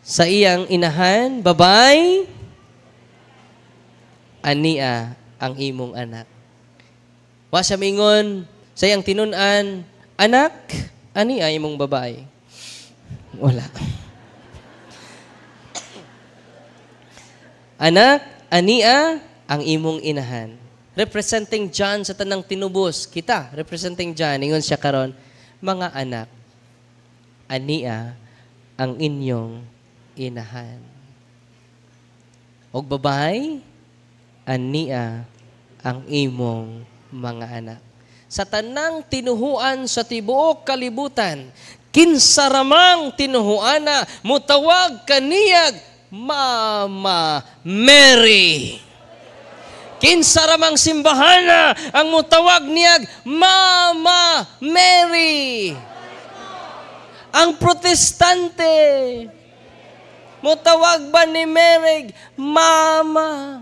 sa iyang inahan, babay, ania ang imong anak. Wa siya mingon sa iyang tinunan, anak, Ani ay mong babae? Wala. Anak, ania ang imong inahan. Representing John sa tanang tinubos, kita, representing John, ingon siya karon, mga anak, ania ang inyong inahan. Og babae, ania ang imong mga anak sa tanang tinuhuan sa tibuok kalibutan, kinsaramang tinuhuana, mutawag kaniyag, Mama Mary. Kinsaramang simbahana, ang mutawag niyag, Mama Mary. Ang protestante, mutawag ba ni Mary, Mama?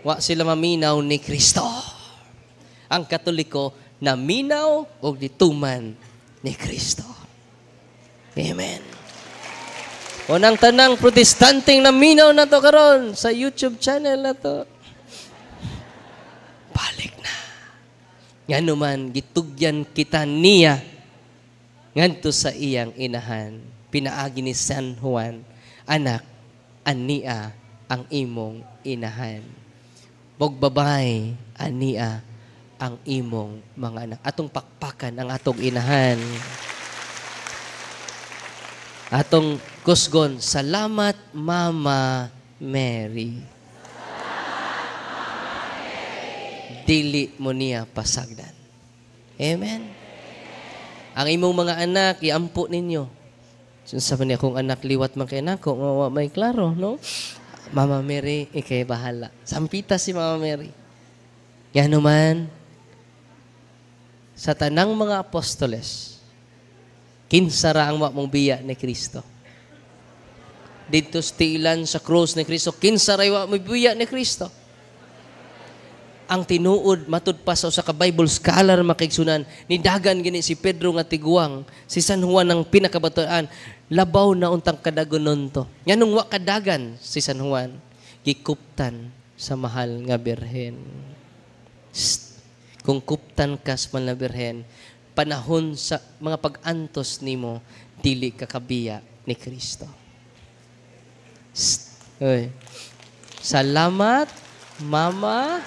Wa sila maminaw ni Kristo ang Katoliko na minaw o dituman ni Kristo. Amen. Unang tanang protestanting na minaw na to karon sa YouTube channel na to. Balik na. Nga naman, gitugyan kita niya ngadto sa iyang inahan. Pinaagi ni San Juan, anak, ania ang imong inahan. Bogbabay, ania ang imong mga anak. Atong pakpakan ang atong inahan. Atong kusgon, salamat Mama Mary. Dili mo niya pasagdan. Amen. Ang imong mga anak, iampo ninyo. Sabi niya, kung anak liwat man kay anak, kung mawa may klaro, no? Mama Mary, ikay bahala. Sampita si Mama Mary. Yan naman, sa tanang mga apostoles, kinsa ra ang mong biya ni Kristo. Dito stilan sa cross ni Kristo, ra ang mong biya ni Kristo. Ang tinuod, matud pa sa usa ka Bible scholar makigsunan, ni dagan gini si Pedro nga tiguang, si San Juan ang pinakabatuan, labaw na untang kadagon to. Nganong wa kadagan si San Juan, gikuptan sa mahal nga birhen. St- kung kuptan ka sa na panahon sa mga pag-antos nimo, dili kakabiya ni Kristo. Uy. Salamat, Mama.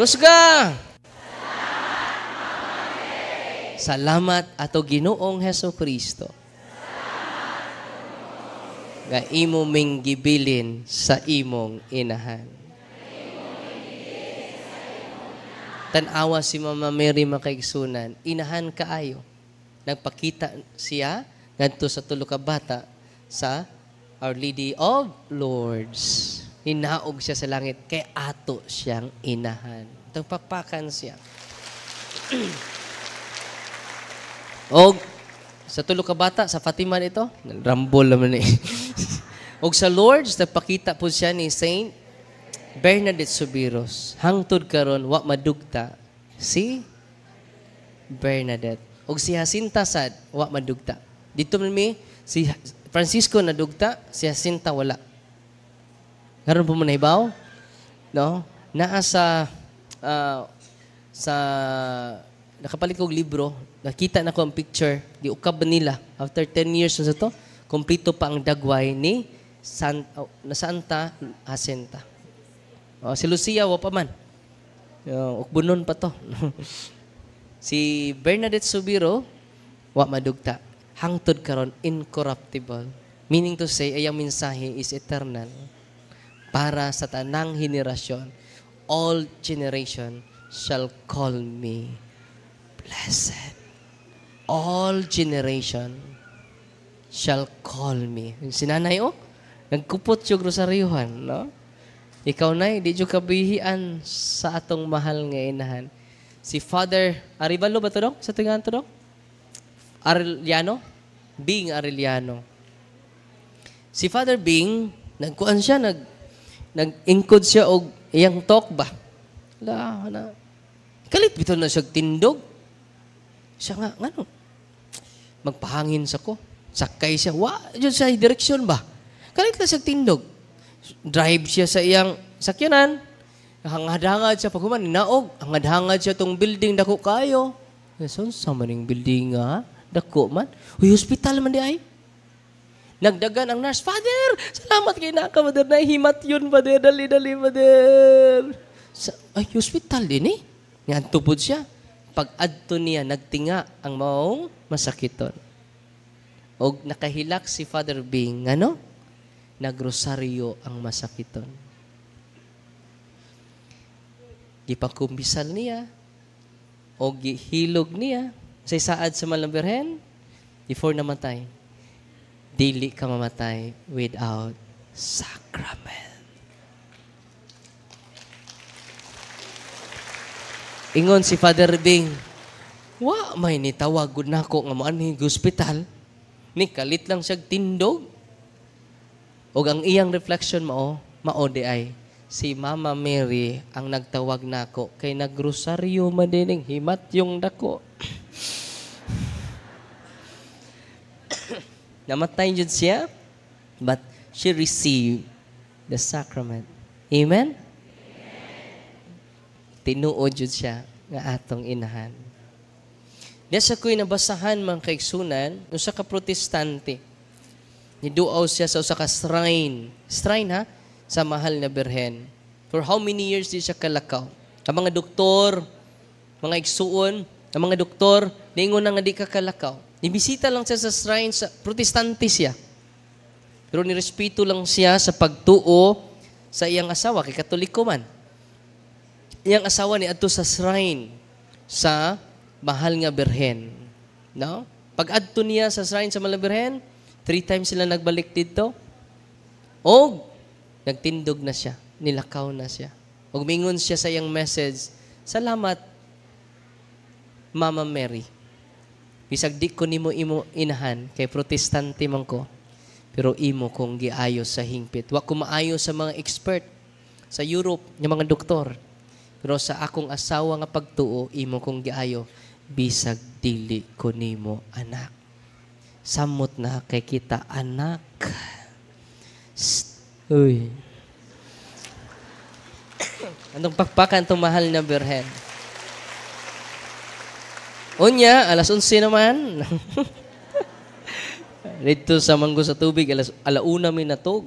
Kusga! Salamat Mama ato Ginoong Heso Kristo. Nga imo ming gibilin sa imong inahan. Tanawa si Mama Mary makaigsunan, inahan kaayo. Nagpakita siya ngadto sa tulo ka bata sa Our Lady of Lords. Hinaog siya sa langit kay ato siyang inahan. Tagpapakan siya. og sa tulo ka bata sa Fatima ito, rambol naman ni. Eh. og sa Lords nagpakita po siya ni Saint Bernadette Subiros, hangtod karon wa madugta si Bernadette. Og si Jacinta sad wa madugta. Dito mi si Francisco nadugta, si Jacinta wala. Karon po man ibaw, no? Naa sa uh, sa nakapalit kog libro, nakita na ko ang picture, di ukab nila. After 10 years na sa to, kumpleto pa ang dagway ni San, oh, na Santa Jacinta. Oh, si Lucia, wa pa man. Uh, ah, ukbunon pa to. si Bernadette Subiro, wa madugta. Hangtod karon incorruptible. Meaning to say, ayang mensahe is eternal para sa tanang henerasyon. All generation shall call me blessed. All generation shall call me. Sinanay, oh, nagkupot yung rosaryuhan, no? Ikaw na, hindi dyo kabihian sa atong mahal nga inahan. Si Father Arivalo ba to, dok? Sa tingaan to, dok? Arellano? Bing Arellano. Si Father Bing, nagkuan siya, nag, nag inkod siya og iyang talk ba? La, na. Kalit bito na siya tindog. Siya nga, ngano? Magpahangin sa ko. Sakay siya. Wa, dyan siya direksyon ba? Kalit na siya tindog drive siya sa iyang sakyanan. Hangad-hangad siya paghuman, naog. Ang hangad siya tong building, dako kayo. Son, sa maning building nga, dako man. Uy, hospital man di ay. Nagdagan ang nurse, Father, salamat kay naka, Father, nahimat yun, Father, dali-dali, Father. Sa, ay, hospital din eh. Yan, tupod siya. Pag adto niya, nagtinga ang maong masakiton. Og nakahilak si Father Bing, ano? nagrosaryo ang masakiton. Gipakumbisal niya, o gihilog niya, sa isaad sa malang before namatay, dili ka mamatay without sacrament. Ingon si Father Bing, wa may nitawag gud nako nga moanhi hospital. Ni kalit lang siya tindog o ang iyang reflection mao, mao di ay, si Mama Mary ang nagtawag nako kay nagrosaryo man madining himat yung dako. Namatay jud siya, but she received the sacrament. Amen? Amen. Tinuod jud siya nga atong inahan. Diya sa ko'y nabasahan mga kaigsunan, sa kaprotestante, Niduaw siya sa usa ka shrine. Shrine ha? Sa mahal na birhen. For how many years di siya kalakaw? Ang mga doktor, mga igsuon, ang mga doktor, naingon na nga di ka kalakaw. Nibisita lang siya sa shrine, sa protestante siya. Pero nirespeto lang siya sa pagtuo sa iyang asawa, kay katoliko man. Iyang asawa ni adto sa shrine, sa mahal nga birhen. No? Pag adto niya sa shrine sa mahal nga Malabirhen, Three times sila nagbalik dito. Og, nagtindog na siya. Nilakaw na siya. Og mingon siya sa iyang message, Salamat, Mama Mary. Bisag di ko nimo imo inahan, kay protestante man ko, pero imo kong giayo sa hingpit. Wa ko maayo sa mga expert sa Europe, ng mga doktor. Pero sa akong asawa nga pagtuo, imo kong giayo, bisag dili ko nimo anak. Samot na kay kita, anak. Uy. Anong pakpakan itong mahal na birhen? Unya, alas 11 naman. Dito sa manggo sa tubig, alas, alauna may natog.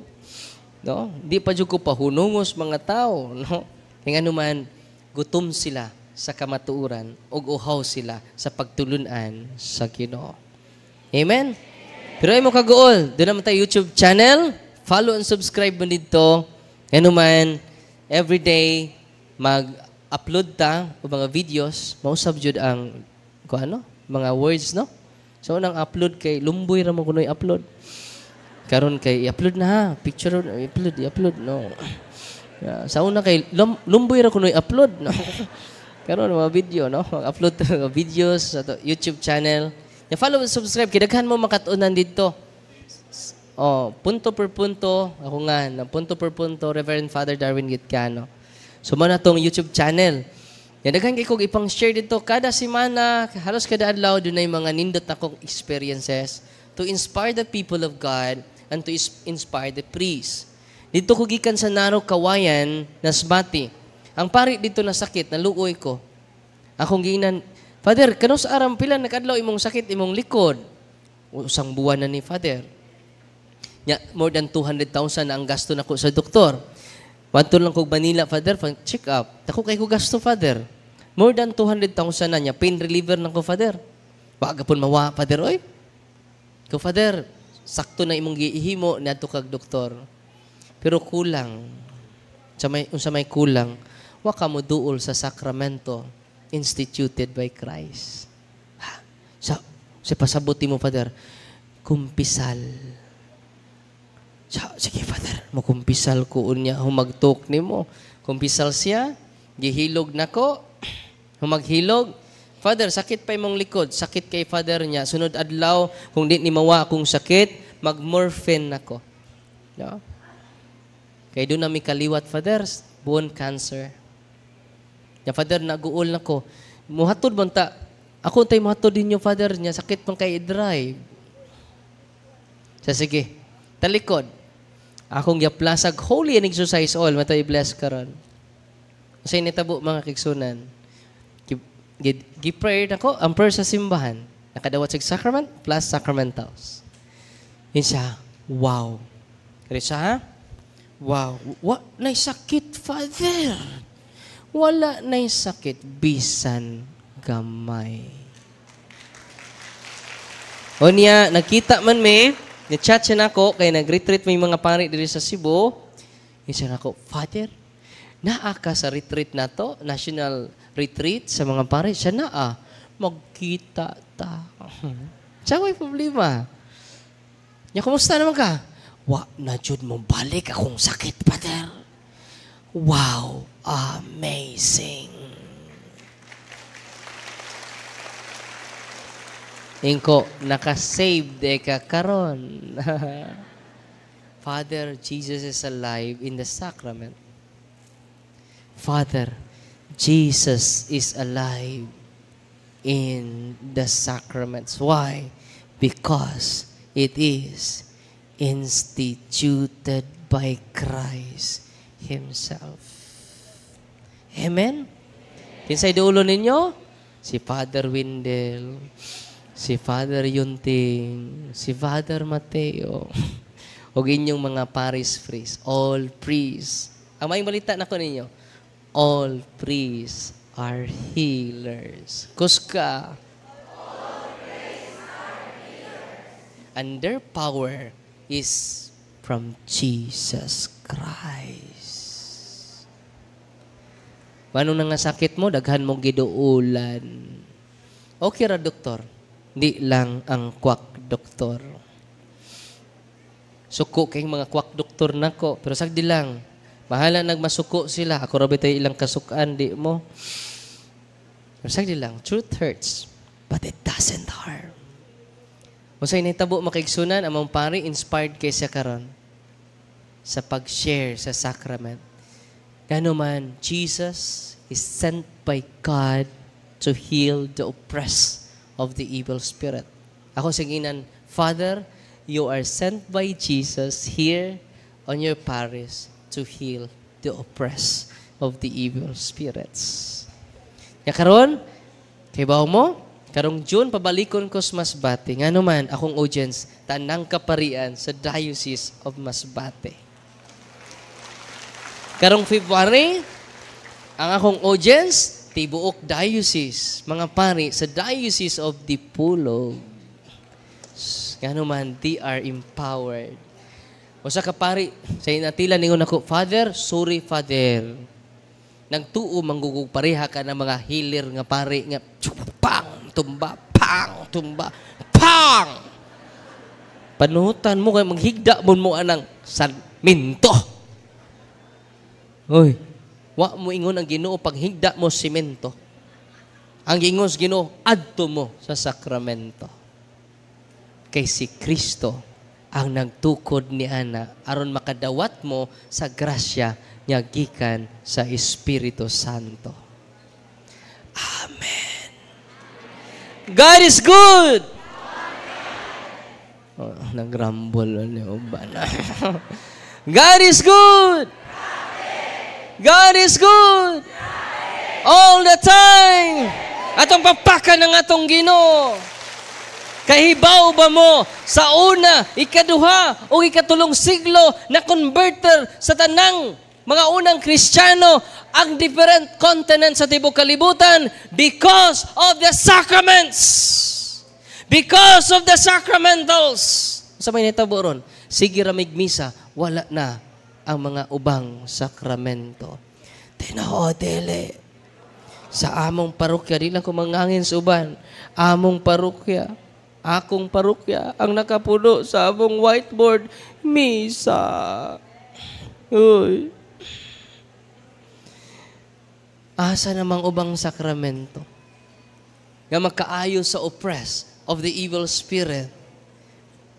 No? Di pa dyan ko pahunungos mga tao. No? Nga man, gutom sila sa kamatuuran o uhaw sila sa pagtulunan sa Ginoo. Amen? Pero ay mo kagool, doon naman tayo YouTube channel. Follow and subscribe mo dito. Yan naman, everyday mag-upload ta o mga videos. mausab jud ang, kung ano, mga words, no? So, nang upload kay, lumboy ramon Kunoy, upload. Karon kay, i-upload na ha. Picture, i-upload, i-upload, no? Yeah. Sa una kay, lum, lumboy ra Kunoy, upload, no? Karon mga video, no? Mag-upload mga videos sa YouTube channel. Ya follow and subscribe kay mo makatunan didto. Oh, punto per punto, ako nga, punto per punto, Reverend Father Darwin Gitcano. So, mo na tong YouTube channel. Yan, daghan kay ipang share dito. Kada semana, halos kada adlaw, dunay mga nindot na experiences to inspire the people of God and to inspire the priests. Dito ko gikan sa Naro Kawayan, Nasbati. Ang pari dito na sakit, naluoy ko. Akong ginan, Father, kanus aram pila nakadlaw imong sakit imong likod. Usang buwan na ni Father. Nya, more than 200,000 na ang gasto nako sa doktor. Wadto lang kog Manila, Father, pang check up. Dako kay ko gasto, Father. More than 200,000 na niya. Pain reliever na ko, Father. Waga pun mawa, Father, oy. Ko, Father, sakto na imong giihimo na kag doktor. Pero kulang. Sa may, unsa may kulang, wa ka mo duol sa sakramento instituted by Christ. Ha? Sa, sa pasabuti mo, Father, kumpisal. Sa, sige, Father, makumpisal ko unya, humagtok ni mo. Kumpisal siya, gihilog nako, ko, humaghilog, Father, sakit pa imong likod. Sakit kay Father niya. Sunod adlaw, kung di ni mawa akong sakit, mag-morphin ako. No? Kay doon na may kaliwat, Father, bone cancer. Ya father naguol nako. Muhatod man ta. Ako untay muhatod din father niya sakit pang kay drive Sa sige. Talikod. Akong yaplasag holy and exercise all matay bless karon. Sa so, initabo mga kigsunan. Gi-prayer nako ang prayer sa simbahan. Nakadawat sa sacrament plus sacramentals. Yun siya, wow. Kaya siya, wow. What? Naisakit, Father wala na'y sakit bisan gamay. O niya, nakita man me, ni-chat siya nako, kay nag-retreat may mga pari diri sa Cebu. Isa nako, Father, naa ka sa retreat na to, national retreat sa mga pari, siya naa, magkita ta. siya may problema. Niya, kumusta naman ka? Wa na jud mo balik akong sakit, Father. Wow, amazing. Inko, nakasave de ka karon. Father, Jesus is alive in the sacrament. Father, Jesus is alive in the sacraments. Why? Because it is instituted by Christ Himself. Amen? Kinsay dulo ninyo? Si Father Windel, si Father Yunting, si Father Mateo, o inyong mga Paris priests, all priests. Ang may balita na ko ninyo, all priests are healers. Kuska. All priests are healers. And their power is from Jesus Christ. Paano na nga sakit mo? Daghan mong giduulan. Okay ra, doktor. Di lang ang kwak, doktor. Suko kay mga kwak doktor nako, pero sagdi lang. Bahala nagmasuko sila. Ako ra bitay ilang kasukan di mo. Pero sagdi lang, truth hurts, but it doesn't harm. Usa ini tabo makaigsunan among pari inspired kay sa karon sa pag-share sa sacrament man, Jesus is sent by God to heal the oppressed of the evil spirit. Ako singinan, Father, you are sent by Jesus here on your parish to heal the oppressed of the evil spirits. Nga karon, kay mo, karong June pabalikon ko sa Masbate. Nga naman, akong audience, tanang kaparian sa Diocese of Masbate. Karong February, ang akong audience, Tibuok Diocese, mga pari sa Diocese of Dipulog. Ngano man, they are empowered. O sa kapari, sa inatila ningon ako, Father, sorry Father. Nagtuo manggugog pareha ka ng mga healer nga pari nga pang tumba, pang tumba, pang. Panutan mo kay maghigda mo mo anang sa minto. Hoy, wa mo ingon ang Ginoo paghigda mo simento. Ang ingon sa Ginoo adto mo sa sakramento. Kay si Kristo ang nagtukod ni ana aron makadawat mo sa grasya nga gikan sa Espiritu Santo. Amen. God is good. Oh, nagrambol ni God is good. God is good. All the time. Atong papakan ng atong Ginoo. Kahibaw ba mo sa una, ikaduha, o ikatulong siglo na converter sa tanang mga unang Kristiyano ang different continent sa tibok kalibutan because of the sacraments. Because of the sacramentals. Sa may nitabo ron, sige ramig misa, wala na ang mga ubang sakramento. Tinahodele. Sa among parokya, di lang kumangangin sa uban. Among parokya, akong parokya, ang nakapuno sa among whiteboard, Misa. Uy. Asa namang ubang sakramento nga magkaayo sa oppress of the evil spirit.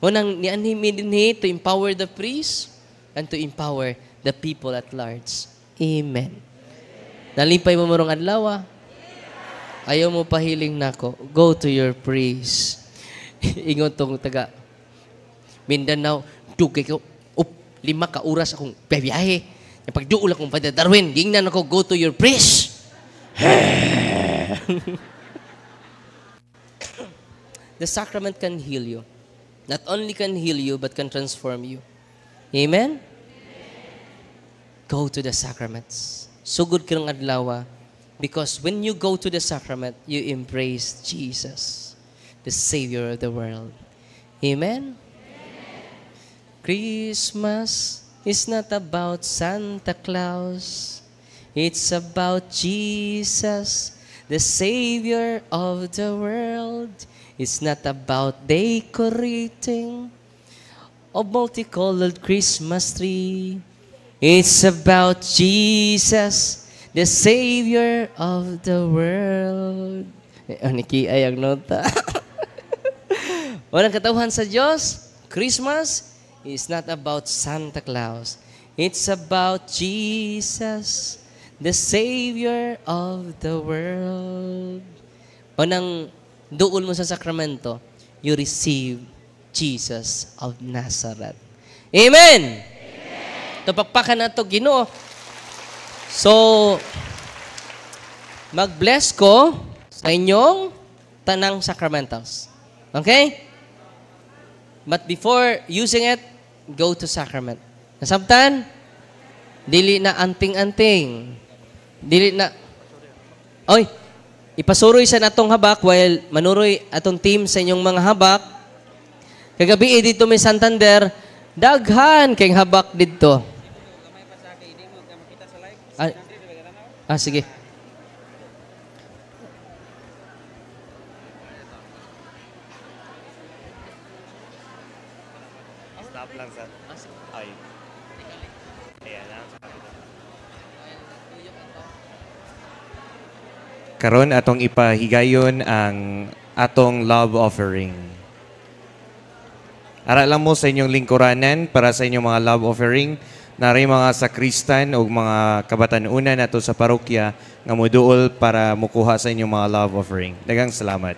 Unang nianhimin din to empower the priest, and to empower the people at large. Amen. Nalimpay mo murong adlaw. Ah. Ayaw mo pahiling nako. Go to your priest. Ingon tong taga Mindanao, dugay ko up lima ka oras akong biyahe. Pag duol akong pada Darwin, gingnan ako go to your priest. the sacrament can heal you. Not only can heal you but can transform you. Amen? Amen? Go to the sacraments. Sugod kirang adlaw ah. because when you go to the sacrament, you embrace Jesus, the Savior of the world. Amen? Amen. Christmas is not about Santa Claus. It's about Jesus, the Savior of the world. It's not about decorating. of multicolored Christmas tree. It's about Jesus, the Savior of the world. Ang eh, oh, ay ang nota. Walang katawahan sa Diyos, Christmas is not about Santa Claus. It's about Jesus, the Savior of the world. O nang duol mo sa sakramento, you receive Jesus of Nazareth. Amen! Amen. Tupakpakan na ito, Ginoo. So, mag-bless ko sa inyong tanang sacramentals. Okay? But before using it, go to sacrament. Nasabtan? Dili na anting-anting. Dili na... Oy! Ipasuroy sa natong habak while manuroy atong team sa inyong mga habak Kagabi eh, dito may Santander, daghan kay habak dito. Ah, ah sige. Ah, Karon atong ipahigayon ang atong love offering. Aralan mo sa inyong lingkuranan para sa inyong mga love offering. na Nari mga sakristan o mga kabatanunan nato sa parokya nga moduol para mukuha sa inyong mga love offering. Dagang salamat.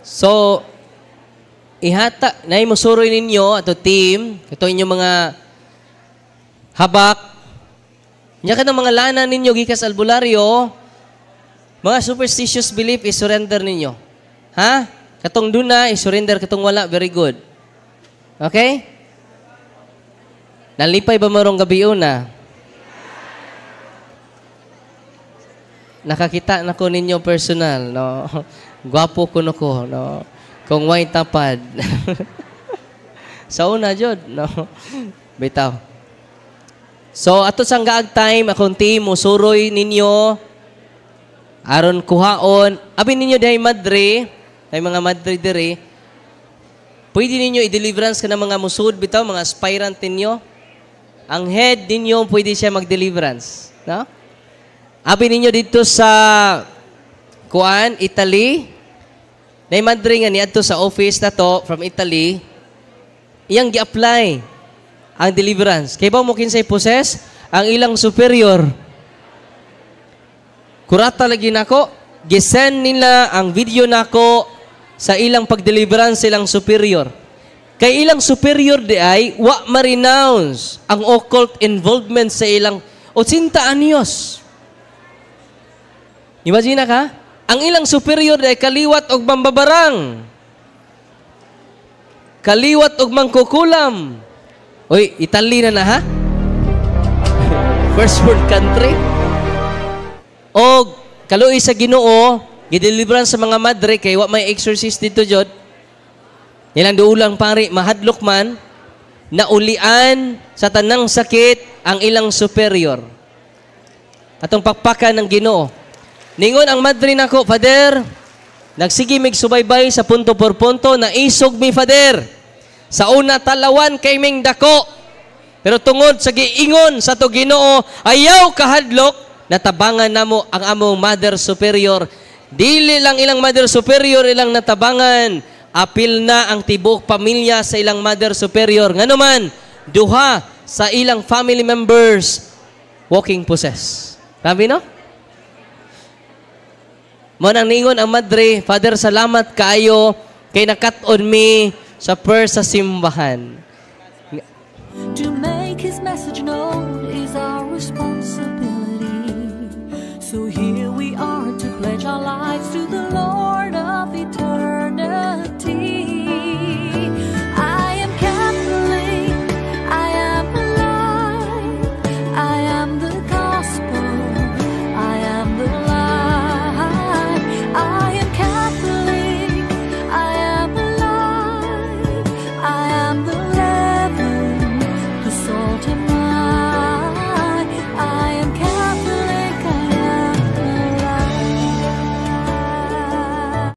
So, ihata, na musuroy ninyo ato team, ito inyong mga habak, Nya ka ng mga lana ninyo gikas albularyo, mga superstitious belief, isurrender ninyo. Ha? Katong duna, isurrender. Katong wala, very good. Okay? Nalipay ba marong gabi una? Ah? Nakakita na ko ninyo personal, no? Gwapo ko no ko, no? Kung way tapad. Sa una, Jod, no? Bitaw. So, ato sang gaag time, akong team, musuroy ninyo aron kuhaon abi ninyo dahi madre kay mga madre dire pwede ninyo i-deliverance ka ng mga musud bitaw mga aspirant ninyo ang head ninyo pwede siya mag-deliverance no abi ninyo dito sa kuan Italy Nay madre nga niadto sa office na to from Italy iyang gi-apply ang deliverance kay ba mo kinsay possess ang ilang superior Kurata lagi nako, gisend nila ang video nako sa ilang pagdeliveran silang superior. Kay ilang superior di ay, wa ma-renounce ang occult involvement sa ilang o 80 anyos. Imagina ka, ang ilang superior di ay kaliwat og mambabarang. Kaliwat og mangkukulam. oy itali na na ha? First world country. O kaluoy sa Ginoo, gideliveran sa mga madre kay wa may exorcist dito jud. Nilang duulang pari mahadlok man naulian sa tanang sakit ang ilang superior. Atong pakpakan ng Ginoo. Ningon ang madre nako, Father, nagsigi mig subaybay sa punto por punto na isog mi Father. Sa una talawan kay ming dako. Pero tungod sa giingon sa to Ginoo, ayaw kahadlok natabangan namo ang among Mother Superior. Dili lang ilang Mother Superior ilang natabangan, apil na ang tibok pamilya sa ilang Mother Superior. Ngano man, duha sa ilang family members walking possess. Sabi no? Mo nang ningon ang madre, Father, salamat kaayo kay nakat on me sa prayer sa simbahan. To make his message known is our response. pledge our lives to the Lord of eternity.